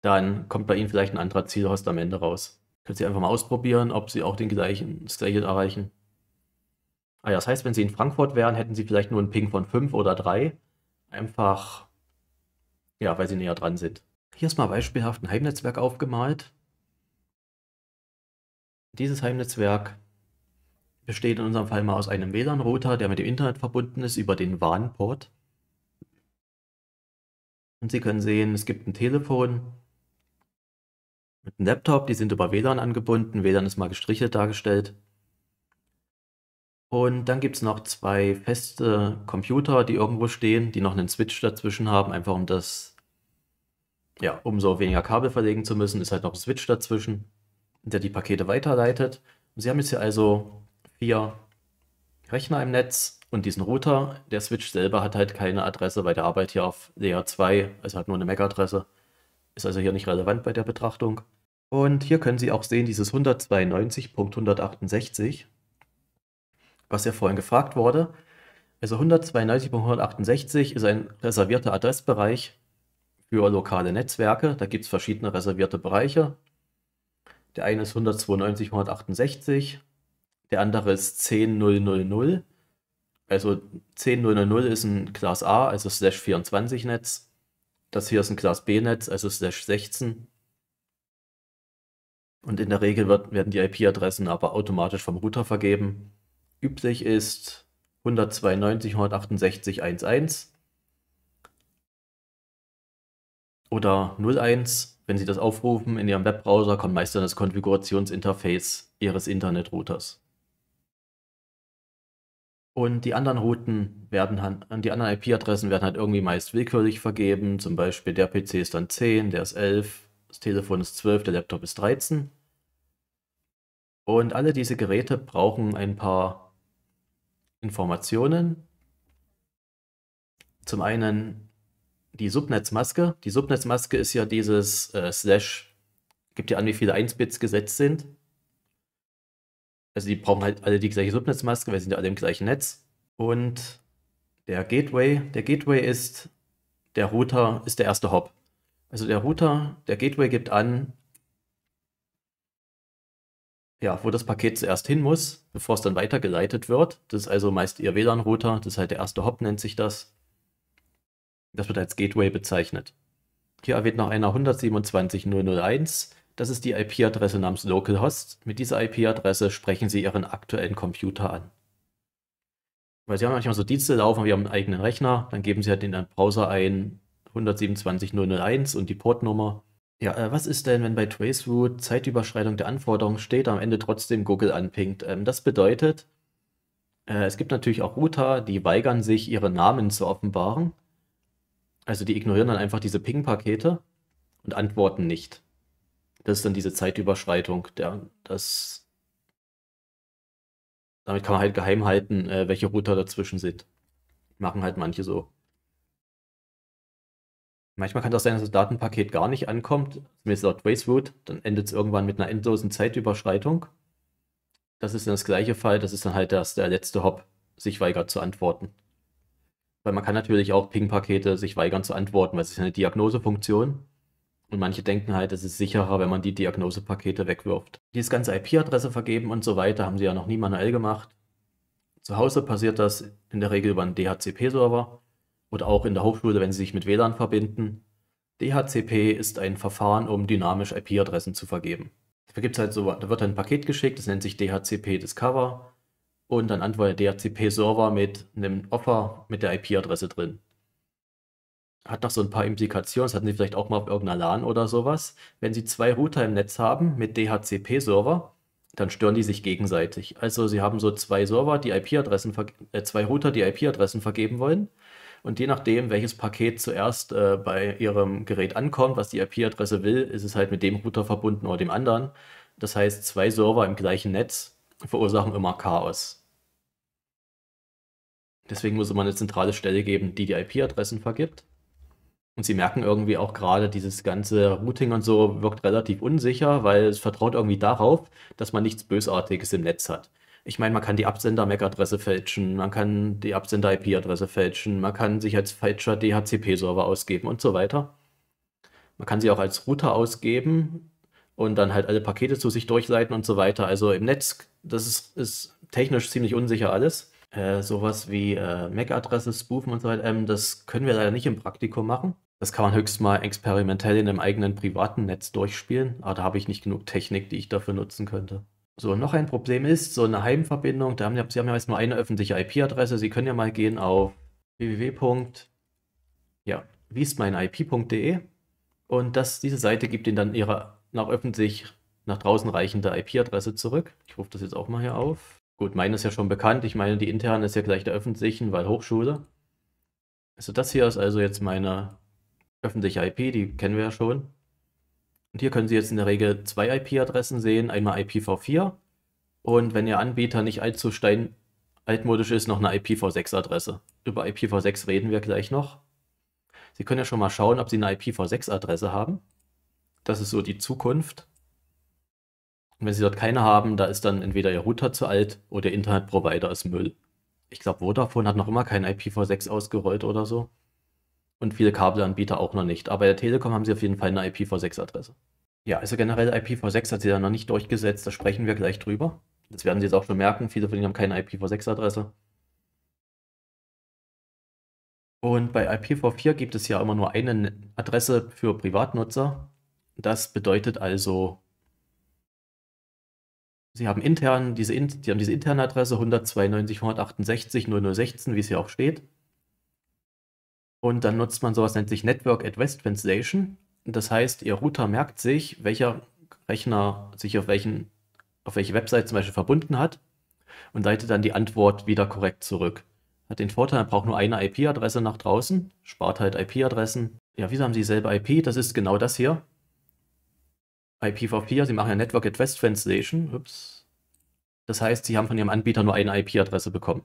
dann kommt bei Ihnen vielleicht ein anderer Zielhost am Ende raus. Können Sie einfach mal ausprobieren, ob Sie auch den gleichen, das gleiche erreichen. Ah ja, das heißt, wenn Sie in Frankfurt wären, hätten Sie vielleicht nur einen Ping von 5 oder 3. Einfach, ja, weil Sie näher dran sind. Hier ist mal beispielhaft ein Heimnetzwerk aufgemalt. Dieses Heimnetzwerk besteht in unserem Fall mal aus einem WLAN-Router, der mit dem Internet verbunden ist über den WAN-Port. Und Sie können sehen, es gibt ein Telefon mit einem Laptop, die sind über WLAN angebunden. WLAN ist mal gestrichelt dargestellt. Und dann gibt es noch zwei feste Computer, die irgendwo stehen, die noch einen Switch dazwischen haben, einfach um das, ja, um so weniger Kabel verlegen zu müssen, ist halt noch ein Switch dazwischen der die Pakete weiterleitet. Sie haben jetzt hier also vier Rechner im Netz und diesen Router. Der Switch selber hat halt keine Adresse, weil der arbeitet hier auf Layer 2, also hat nur eine MAC-Adresse. Ist also hier nicht relevant bei der Betrachtung. Und hier können Sie auch sehen, dieses 192.168, was ja vorhin gefragt wurde. Also 192.168 ist ein reservierter Adressbereich für lokale Netzwerke. Da gibt es verschiedene reservierte Bereiche, der eine ist 192, 168. Der andere ist 10000. Also 10000 ist ein Class A, also Slash 24 Netz. Das hier ist ein Class B Netz, also Slash 16. Und in der Regel wird, werden die IP-Adressen aber automatisch vom Router vergeben. Üblich ist 192.168.1.1 oder 01 wenn Sie das aufrufen in Ihrem Webbrowser, kommt meist dann das Konfigurationsinterface Ihres Internetrouters. Und die anderen Routen werden halt, die anderen IP-Adressen werden halt irgendwie meist willkürlich vergeben. Zum Beispiel der PC ist dann 10, der ist 11, das Telefon ist 12, der Laptop ist 13. Und alle diese Geräte brauchen ein paar Informationen. Zum einen die Subnetzmaske. Die Subnetzmaske ist ja dieses äh, Slash, gibt ja an, wie viele 1-Bits gesetzt sind. Also die brauchen halt alle die gleiche Subnetzmaske, weil sie sind ja alle im gleichen Netz. Und der Gateway, der Gateway ist, der Router ist der erste Hop. Also der Router, der Gateway gibt an, ja, wo das Paket zuerst hin muss, bevor es dann weitergeleitet wird. Das ist also meist ihr WLAN-Router, das ist halt der erste Hop, nennt sich das. Das wird als Gateway bezeichnet. Hier erwähnt noch einer 127.0.0.1. Das ist die IP-Adresse namens localhost. Mit dieser IP-Adresse sprechen Sie Ihren aktuellen Computer an. Weil Sie haben manchmal so Dienste laufen, wir haben einen eigenen Rechner, dann geben Sie halt in den Browser ein 127.0.0.1 und die Portnummer. Ja, äh, was ist denn, wenn bei Traceroute Zeitüberschreitung der Anforderungen steht, am Ende trotzdem Google anpinkt? Ähm, das bedeutet, äh, es gibt natürlich auch Router, die weigern sich, ihre Namen zu offenbaren. Also die ignorieren dann einfach diese Ping-Pakete und antworten nicht. Das ist dann diese Zeitüberschreitung. Der, das, damit kann man halt geheim halten, äh, welche Router dazwischen sind. Machen halt manche so. Manchmal kann das sein, dass das Datenpaket gar nicht ankommt, zumindest laut Traceroute, dann endet es irgendwann mit einer endlosen Zeitüberschreitung. Das ist dann das gleiche Fall, das ist dann halt, dass der letzte Hop sich weigert zu antworten. Weil man kann natürlich auch Ping-Pakete sich weigern zu antworten, weil es ist eine Diagnosefunktion. Und manche denken halt, es ist sicherer, wenn man die Diagnosepakete wegwirft. Dieses ganze IP-Adresse vergeben und so weiter haben sie ja noch nie manuell gemacht. Zu Hause passiert das in der Regel über einen DHCP-Server oder auch in der Hochschule, wenn sie sich mit WLAN verbinden. DHCP ist ein Verfahren, um dynamisch IP-Adressen zu vergeben. Da gibt's halt so, da wird ein Paket geschickt, das nennt sich DHCP Discover und dann antwortet der DHCP-Server mit einem Offer mit der IP-Adresse drin. Hat noch so ein paar Implikationen, das hatten Sie vielleicht auch mal auf irgendeiner LAN oder sowas. Wenn Sie zwei Router im Netz haben mit DHCP-Server, dann stören die sich gegenseitig. Also Sie haben so zwei Server, die IP-Adressen, äh, zwei Router, die IP-Adressen vergeben wollen. Und je nachdem, welches Paket zuerst äh, bei Ihrem Gerät ankommt, was die IP-Adresse will, ist es halt mit dem Router verbunden oder dem anderen. Das heißt, zwei Server im gleichen Netz verursachen immer Chaos. Deswegen muss es immer eine zentrale Stelle geben, die die IP-Adressen vergibt. Und sie merken irgendwie auch gerade, dieses ganze Routing und so wirkt relativ unsicher, weil es vertraut irgendwie darauf, dass man nichts Bösartiges im Netz hat. Ich meine, man kann die Absender-MAC-Adresse fälschen, man kann die Absender-IP-Adresse fälschen, man kann sich als falscher DHCP-Server ausgeben und so weiter. Man kann sie auch als Router ausgeben und dann halt alle Pakete zu sich durchleiten und so weiter. Also im Netz, das ist, ist technisch ziemlich unsicher alles. Äh, sowas wie äh, MAC-Adresse spoofen und so weiter, ähm, das können wir leider nicht im Praktikum machen. Das kann man höchst mal experimentell in einem eigenen privaten Netz durchspielen, aber da habe ich nicht genug Technik, die ich dafür nutzen könnte. So, noch ein Problem ist, so eine Heimverbindung, da haben Sie haben ja jetzt nur eine öffentliche IP-Adresse, Sie können ja mal gehen auf www. Ja, wiesmeinip.de und das, diese Seite gibt Ihnen dann Ihre nach öffentlich nach draußen reichende IP-Adresse zurück. Ich rufe das jetzt auch mal hier auf. Gut, meine ist ja schon bekannt. Ich meine, die interne ist ja gleich der öffentlichen, weil Hochschule. Also das hier ist also jetzt meine öffentliche IP, die kennen wir ja schon. Und hier können Sie jetzt in der Regel zwei IP-Adressen sehen, einmal IPv4 und wenn Ihr Anbieter nicht allzu stein altmodisch ist, noch eine IPv6-Adresse. Über IPv6 reden wir gleich noch. Sie können ja schon mal schauen, ob Sie eine IPv6-Adresse haben. Das ist so die Zukunft. Und wenn sie dort keine haben, da ist dann entweder ihr Router zu alt oder ihr Internetprovider ist Müll. Ich glaube, Vodafone hat noch immer kein IPv6 ausgerollt oder so. Und viele Kabelanbieter auch noch nicht. Aber bei der Telekom haben sie auf jeden Fall eine IPv6-Adresse. Ja, also generell IPv6 hat sie da noch nicht durchgesetzt, da sprechen wir gleich drüber. Das werden Sie jetzt auch schon merken, viele von Ihnen haben keine IPv6-Adresse. Und bei IPv4 gibt es ja immer nur eine Adresse für Privatnutzer. Das bedeutet also, Sie haben intern diese, die haben diese interne Adresse 192.168.0016, wie es hier auch steht. Und dann nutzt man sowas, nennt sich Network at West Station. Das heißt, Ihr Router merkt sich, welcher Rechner sich auf, welchen, auf welche Website zum Beispiel verbunden hat und leitet dann die Antwort wieder korrekt zurück. Hat den Vorteil, man braucht nur eine IP-Adresse nach draußen, spart halt IP-Adressen. Ja, wieso haben Sie dieselbe IP? Das ist genau das hier bei PvP, sie machen ja Network Address Translation. Ups. Das heißt, sie haben von ihrem Anbieter nur eine IP-Adresse bekommen.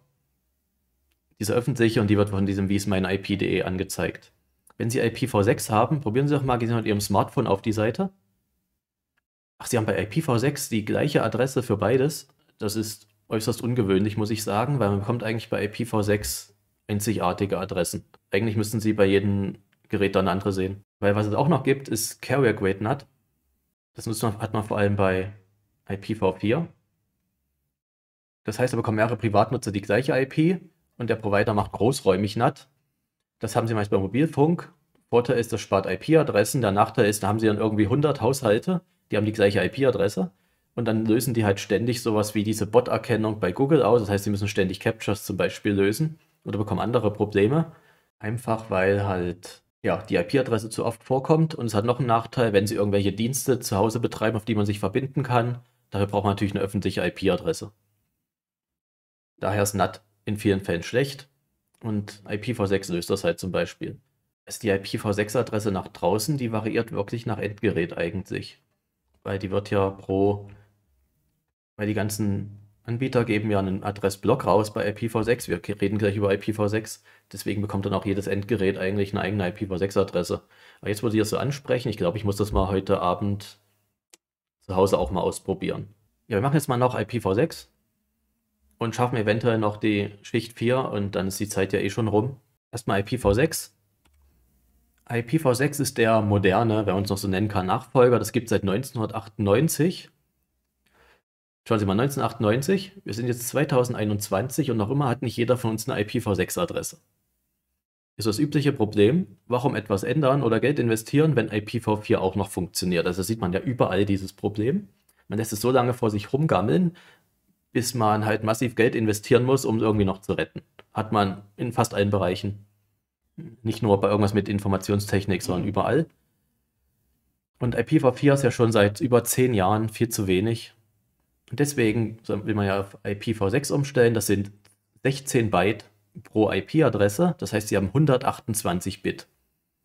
Diese öffentliche und die wird von diesem wiesmeinip.de angezeigt. Wenn Sie IPv6 haben, probieren Sie doch mal, gehen Sie mit Ihrem Smartphone auf die Seite. Ach, Sie haben bei IPv6 die gleiche Adresse für beides. Das ist äußerst ungewöhnlich, muss ich sagen, weil man bekommt eigentlich bei IPv6 einzigartige Adressen. Eigentlich müssten Sie bei jedem Gerät dann andere sehen. Weil was es auch noch gibt, ist Carrier Grade Nut. Das man, hat man vor allem bei IPv4. Das heißt, da bekommen mehrere Privatnutzer die gleiche IP und der Provider macht großräumig NAT. Das haben sie meist bei Mobilfunk. Vorteil ist, das spart IP-Adressen. Der Nachteil ist, da haben sie dann irgendwie 100 Haushalte, die haben die gleiche IP-Adresse. Und dann lösen die halt ständig sowas wie diese Bot-Erkennung bei Google aus. Das heißt, sie müssen ständig Captures zum Beispiel lösen oder bekommen andere Probleme. Einfach weil halt ja, die IP-Adresse zu oft vorkommt. Und es hat noch einen Nachteil, wenn Sie irgendwelche Dienste zu Hause betreiben, auf die man sich verbinden kann. Dafür braucht man natürlich eine öffentliche IP-Adresse. Daher ist NAT in vielen Fällen schlecht. Und IPv6 löst das halt zum Beispiel. Ist die IPv6-Adresse nach draußen, die variiert wirklich nach Endgerät eigentlich. Weil die wird ja pro, weil die ganzen Anbieter geben ja einen Adressblock raus bei IPv6. Wir reden gleich über IPv6. Deswegen bekommt dann auch jedes Endgerät eigentlich eine eigene IPv6-Adresse. Aber jetzt, würde ich das so ansprechen, ich glaube, ich muss das mal heute Abend zu Hause auch mal ausprobieren. Ja, wir machen jetzt mal noch IPv6 und schaffen eventuell noch die Schicht 4 und dann ist die Zeit ja eh schon rum. Erstmal IPv6. IPv6 ist der moderne, wer uns noch so nennen kann, Nachfolger. Das gibt es seit 1998 Schauen Sie mal, 1998, wir sind jetzt 2021 und noch immer hat nicht jeder von uns eine IPv6-Adresse. Ist das übliche Problem, warum etwas ändern oder Geld investieren, wenn IPv4 auch noch funktioniert? Also sieht man ja überall dieses Problem. Man lässt es so lange vor sich rumgammeln, bis man halt massiv Geld investieren muss, um es irgendwie noch zu retten. Hat man in fast allen Bereichen. Nicht nur bei irgendwas mit Informationstechnik, sondern mhm. überall. Und IPv4 ist ja schon seit über zehn Jahren viel zu wenig und deswegen will man ja auf IPv6 umstellen. Das sind 16 Byte pro IP-Adresse. Das heißt, sie haben 128 Bit.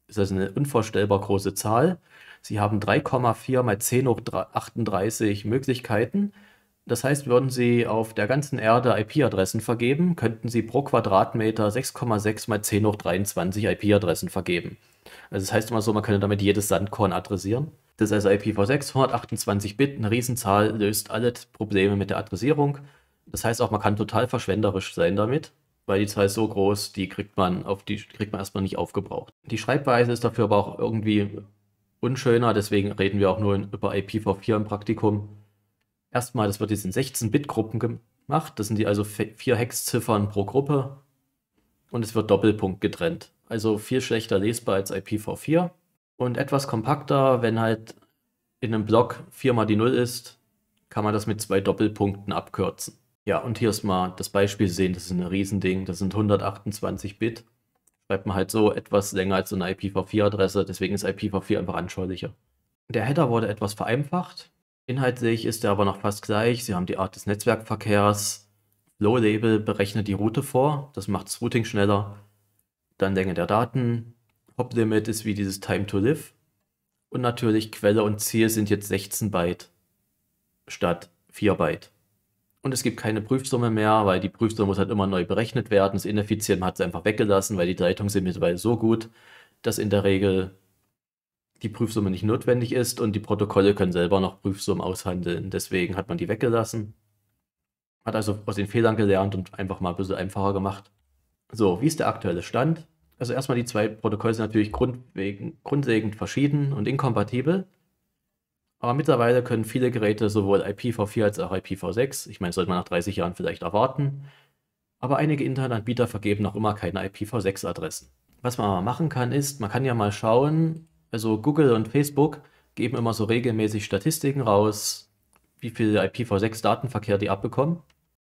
Das ist also eine unvorstellbar große Zahl. Sie haben 3,4 mal 10 hoch 38 Möglichkeiten. Das heißt, würden Sie auf der ganzen Erde IP-Adressen vergeben, könnten Sie pro Quadratmeter 6,6 mal 10 hoch 23 IP-Adressen vergeben. Also das heißt immer so, man könnte damit jedes Sandkorn adressieren. Das ist also IPv6, 128-Bit, eine Riesenzahl, löst alle Probleme mit der Adressierung. Das heißt auch, man kann total verschwenderisch sein damit, weil die Zahl ist so groß, die kriegt man, auf die kriegt man erstmal nicht aufgebraucht. Die Schreibweise ist dafür aber auch irgendwie unschöner, deswegen reden wir auch nur über IPv4 im Praktikum. Erstmal, das wird jetzt in 16-Bit-Gruppen gemacht, das sind die also vier Hexziffern pro Gruppe und es wird Doppelpunkt getrennt. Also viel schlechter lesbar als IPv4 und etwas kompakter, wenn halt in einem Block 4 mal die Null ist, kann man das mit zwei Doppelpunkten abkürzen. Ja, und hier ist mal das Beispiel sehen, das ist ein Riesending, das sind 128 Bit. Schreibt man halt so etwas länger als so eine IPv4-Adresse, deswegen ist IPv4 einfach anschaulicher. Der Header wurde etwas vereinfacht. Inhaltlich ist er aber noch fast gleich. Sie haben die Art des Netzwerkverkehrs. low label berechnet die Route vor, das macht das Routing schneller. Dann Länge der Daten, Hop-Limit ist wie dieses Time to Live. Und natürlich Quelle und Ziel sind jetzt 16 Byte statt 4 Byte. Und es gibt keine Prüfsumme mehr, weil die Prüfsumme muss halt immer neu berechnet werden. Das Ineffizienten hat es einfach weggelassen, weil die Leitungen sind mittlerweile so gut, dass in der Regel die Prüfsumme nicht notwendig ist und die Protokolle können selber noch Prüfsummen aushandeln. Deswegen hat man die weggelassen. Hat also aus den Fehlern gelernt und einfach mal ein bisschen einfacher gemacht. So, wie ist der aktuelle Stand? also erstmal die zwei Protokolle sind natürlich grundlegend verschieden und inkompatibel. Aber mittlerweile können viele Geräte sowohl IPv4 als auch IPv6, ich meine, sollte man nach 30 Jahren vielleicht erwarten, aber einige Internetanbieter vergeben noch immer keine IPv6-Adressen. Was man aber machen kann, ist, man kann ja mal schauen, also Google und Facebook geben immer so regelmäßig Statistiken raus, wie viel IPv6-Datenverkehr die abbekommen.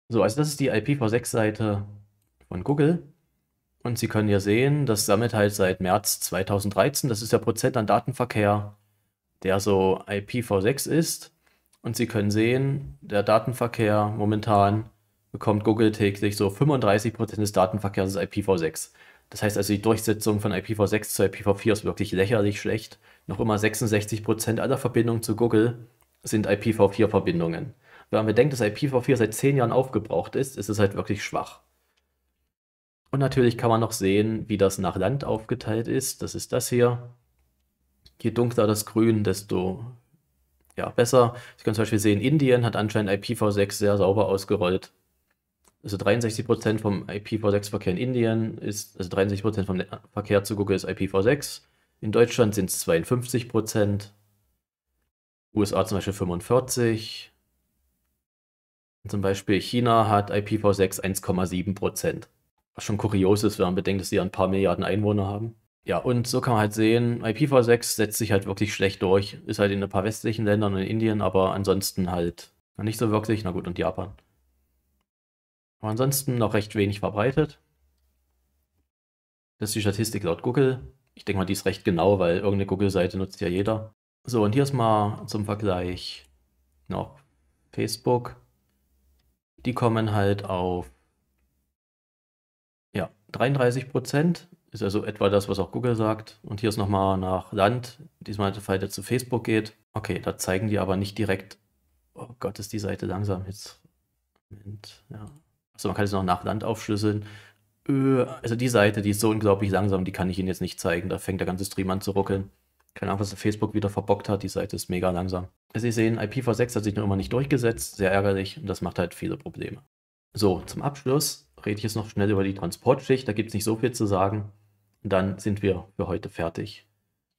So, also das ist die IPv6-Seite von Google. Und Sie können ja sehen, das sammelt halt seit März 2013, das ist der Prozent an Datenverkehr, der so IPv6 ist. Und Sie können sehen, der Datenverkehr momentan bekommt Google täglich so 35% des Datenverkehrs ist IPv6. Das heißt also, die Durchsetzung von IPv6 zu IPv4 ist wirklich lächerlich schlecht. Noch immer 66% aller Verbindungen zu Google sind IPv4-Verbindungen. Wenn man bedenkt, dass IPv4 seit 10 Jahren aufgebraucht ist, ist es halt wirklich schwach. Und natürlich kann man noch sehen, wie das nach Land aufgeteilt ist. Das ist das hier. Je dunkler das Grün, desto ja, besser. Sie können zum Beispiel sehen, Indien hat anscheinend IPv6 sehr sauber ausgerollt. Also 63% vom IPv6-Verkehr in Indien ist, also 63% vom Verkehr zu Google ist IPv6. In Deutschland sind es 52%. USA zum Beispiel 45. Und zum Beispiel China hat IPv6 1,7 was schon kurios ist, wenn man bedenkt, dass sie ja ein paar Milliarden Einwohner haben. Ja, und so kann man halt sehen, IPv6 setzt sich halt wirklich schlecht durch. Ist halt in ein paar westlichen Ländern und in Indien, aber ansonsten halt nicht so wirklich. Na gut, und Japan. Aber ansonsten noch recht wenig verbreitet. Das ist die Statistik laut Google. Ich denke mal, die ist recht genau, weil irgendeine Google-Seite nutzt ja jeder. So, und hier ist mal zum Vergleich noch Facebook. Die kommen halt auf 33 Prozent. Ist also etwa das, was auch Google sagt. Und hier ist nochmal nach Land, diesmal die der zu Facebook geht. Okay, da zeigen die aber nicht direkt. Oh Gott, ist die Seite langsam jetzt. Moment, ja. Also man kann es noch nach Land aufschlüsseln. Also die Seite, die ist so unglaublich langsam, die kann ich Ihnen jetzt nicht zeigen. Da fängt der ganze Stream an zu ruckeln. Keine Ahnung, was Facebook wieder verbockt hat. Die Seite ist mega langsam. Sie sehen, IPv6 hat sich noch immer nicht durchgesetzt. Sehr ärgerlich. Und das macht halt viele Probleme. So, zum Abschluss rede ich jetzt noch schnell über die Transportschicht. Da gibt es nicht so viel zu sagen. Und dann sind wir für heute fertig.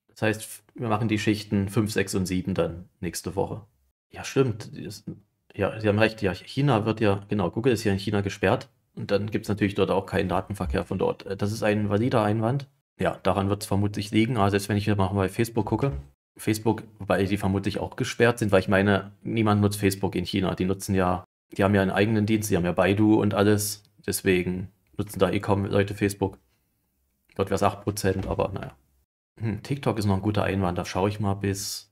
Das heißt, wir machen die Schichten 5, 6 und 7 dann nächste Woche. Ja, stimmt. Ja, Sie haben recht. Ja, China wird ja, genau, Google ist ja in China gesperrt. Und dann gibt es natürlich dort auch keinen Datenverkehr von dort. Das ist ein valider Einwand. Ja, daran wird es vermutlich liegen. Also selbst wenn ich wieder mal bei Facebook gucke, Facebook, weil die vermutlich auch gesperrt sind, weil ich meine, niemand nutzt Facebook in China. Die nutzen ja die haben ja einen eigenen Dienst, die haben ja Baidu und alles. Deswegen nutzen da eh kaum Leute Facebook. Dort wäre es 8%, aber naja. Hm, TikTok ist noch ein guter Einwand. Da schaue ich mal bis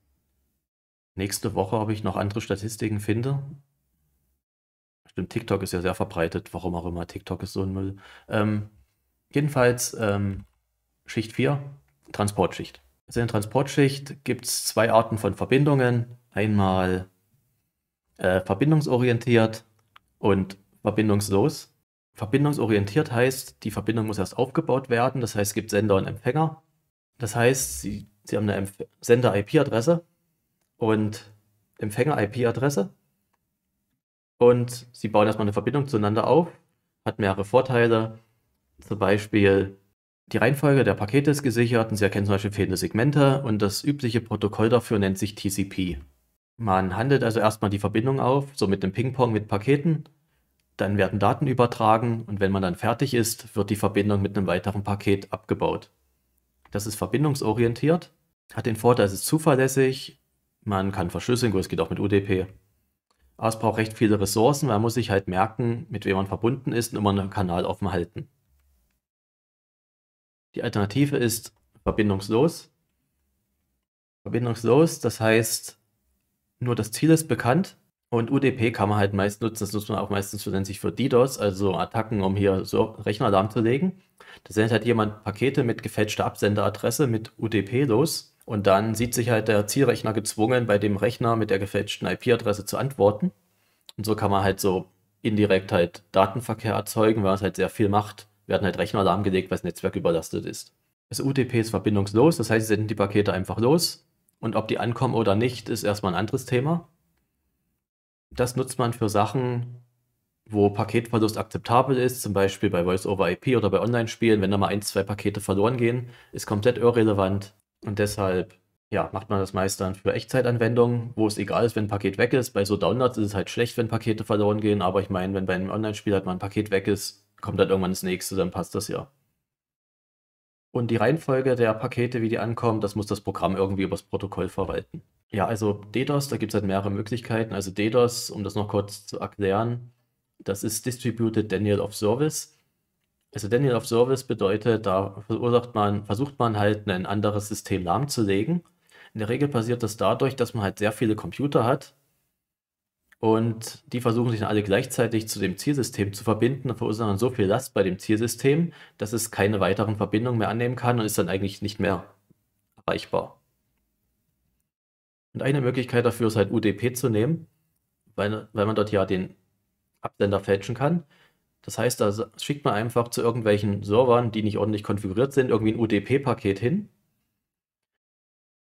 nächste Woche, ob ich noch andere Statistiken finde. Stimmt, TikTok ist ja sehr verbreitet, warum auch immer. TikTok ist so ein Müll. Ähm, jedenfalls ähm, Schicht 4, Transportschicht. Also in der Transportschicht gibt es zwei Arten von Verbindungen. Einmal äh, verbindungsorientiert und verbindungslos. Verbindungsorientiert heißt, die Verbindung muss erst aufgebaut werden. Das heißt, es gibt Sender und Empfänger. Das heißt, sie, sie haben eine Sender-IP-Adresse und Empfänger-IP-Adresse. Und sie bauen erstmal eine Verbindung zueinander auf. Hat mehrere Vorteile. Zum Beispiel die Reihenfolge der Pakete ist gesichert und sie erkennen zum Beispiel fehlende Segmente. Und das übliche Protokoll dafür nennt sich TCP. Man handelt also erstmal die Verbindung auf, so mit einem Ping-Pong mit Paketen. Dann werden Daten übertragen und wenn man dann fertig ist, wird die Verbindung mit einem weiteren Paket abgebaut. Das ist verbindungsorientiert, hat den Vorteil, es ist zuverlässig, man kann verschlüsseln, gut, es geht auch mit UDP. Aber es braucht recht viele Ressourcen, weil man muss sich halt merken, mit wem man verbunden ist und immer einen Kanal offen halten. Die Alternative ist verbindungslos. Verbindungslos, das heißt, nur das Ziel ist bekannt und UDP kann man halt meist nutzen. Das nutzt man auch meistens für, für DDoS, also Attacken, um hier so Rechneralarm zu legen. Da sendet halt jemand Pakete mit gefälschter Absenderadresse mit UDP los. Und dann sieht sich halt der Zielrechner gezwungen, bei dem Rechner mit der gefälschten IP-Adresse zu antworten. Und so kann man halt so indirekt halt Datenverkehr erzeugen, weil es halt sehr viel macht. Werden halt Rechner gelegt, weil das Netzwerk überlastet ist. Das UDP ist verbindungslos, das heißt, sie senden die Pakete einfach los. Und ob die ankommen oder nicht, ist erstmal ein anderes Thema. Das nutzt man für Sachen, wo Paketverlust akzeptabel ist, zum Beispiel bei Voice-over-IP oder bei Online-Spielen, wenn da mal ein, zwei Pakete verloren gehen, ist komplett irrelevant. Und deshalb ja, macht man das meist dann für Echtzeitanwendungen, wo es egal ist, wenn ein Paket weg ist. Bei so Downloads ist es halt schlecht, wenn Pakete verloren gehen, aber ich meine, wenn bei einem Online-Spiel halt mal ein Paket weg ist, kommt dann irgendwann das nächste, dann passt das ja. Und die Reihenfolge der Pakete, wie die ankommen, das muss das Programm irgendwie übers Protokoll verwalten. Ja, also DDoS, da gibt es halt mehrere Möglichkeiten. Also DDoS, um das noch kurz zu erklären, das ist Distributed Denial of Service. Also Denial of Service bedeutet, da verursacht man, versucht man halt ein anderes System lahmzulegen. In der Regel passiert das dadurch, dass man halt sehr viele Computer hat und die versuchen sich dann alle gleichzeitig zu dem Zielsystem zu verbinden und verursachen so viel Last bei dem Zielsystem, dass es keine weiteren Verbindungen mehr annehmen kann und ist dann eigentlich nicht mehr erreichbar. Und eine Möglichkeit dafür ist halt UDP zu nehmen, weil, weil man dort ja den Absender fälschen kann. Das heißt, da schickt man einfach zu irgendwelchen Servern, die nicht ordentlich konfiguriert sind, irgendwie ein UDP-Paket hin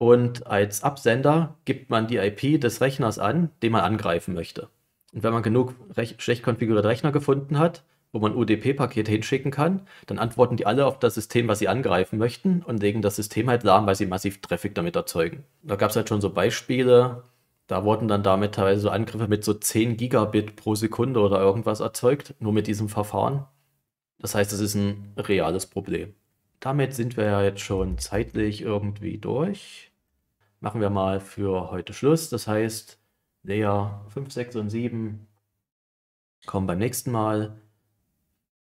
und als Absender gibt man die IP des Rechners an, den man angreifen möchte. Und wenn man genug schlecht konfigurierte Rechner gefunden hat, wo man UDP-Pakete hinschicken kann, dann antworten die alle auf das System, was sie angreifen möchten und legen das System halt lahm, weil sie massiv Traffic damit erzeugen. Da gab es halt schon so Beispiele, da wurden dann damit teilweise so Angriffe mit so 10 Gigabit pro Sekunde oder irgendwas erzeugt, nur mit diesem Verfahren. Das heißt, es ist ein reales Problem. Damit sind wir ja jetzt schon zeitlich irgendwie durch machen wir mal für heute Schluss. Das heißt, Layer 5, 6 und 7 kommen beim nächsten Mal.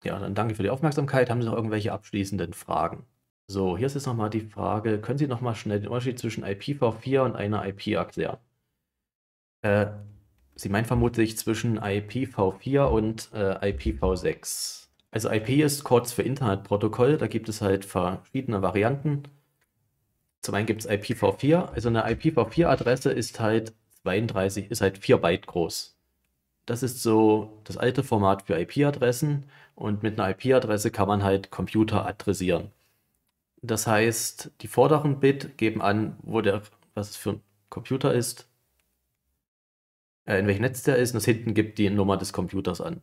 Ja, dann danke für die Aufmerksamkeit. Haben Sie noch irgendwelche abschließenden Fragen? So, hier ist jetzt nochmal die Frage, können Sie nochmal schnell den Unterschied zwischen IPv4 und einer IP erklären? Äh, Sie meinen vermutlich zwischen IPv4 und äh, IPv6. Also IP ist kurz für Internetprotokoll, da gibt es halt verschiedene Varianten. Zum einen gibt es IPv4, also eine IPv4-Adresse ist halt 32, ist halt 4 Byte groß. Das ist so das alte Format für IP-Adressen und mit einer IP-Adresse kann man halt Computer adressieren. Das heißt, die vorderen Bit geben an, wo der, was es für ein Computer ist, äh, in welchem Netz der ist und das hinten gibt die Nummer des Computers an.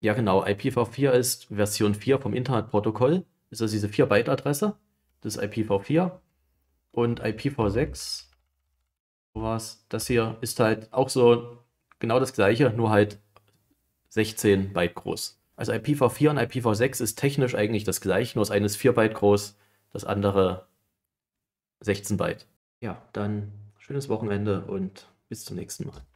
Ja, genau. IPv4 ist Version 4 vom Internetprotokoll. Ist also diese 4-Byte-Adresse? Das ist IPv4. Und IPv6, was das hier ist halt auch so genau das gleiche, nur halt 16 Byte groß. Also IPv4 und IPv6 ist technisch eigentlich das gleiche, nur das eine ist 4 Byte groß, das andere 16 Byte. Ja, dann schönes Wochenende und bis zum nächsten Mal.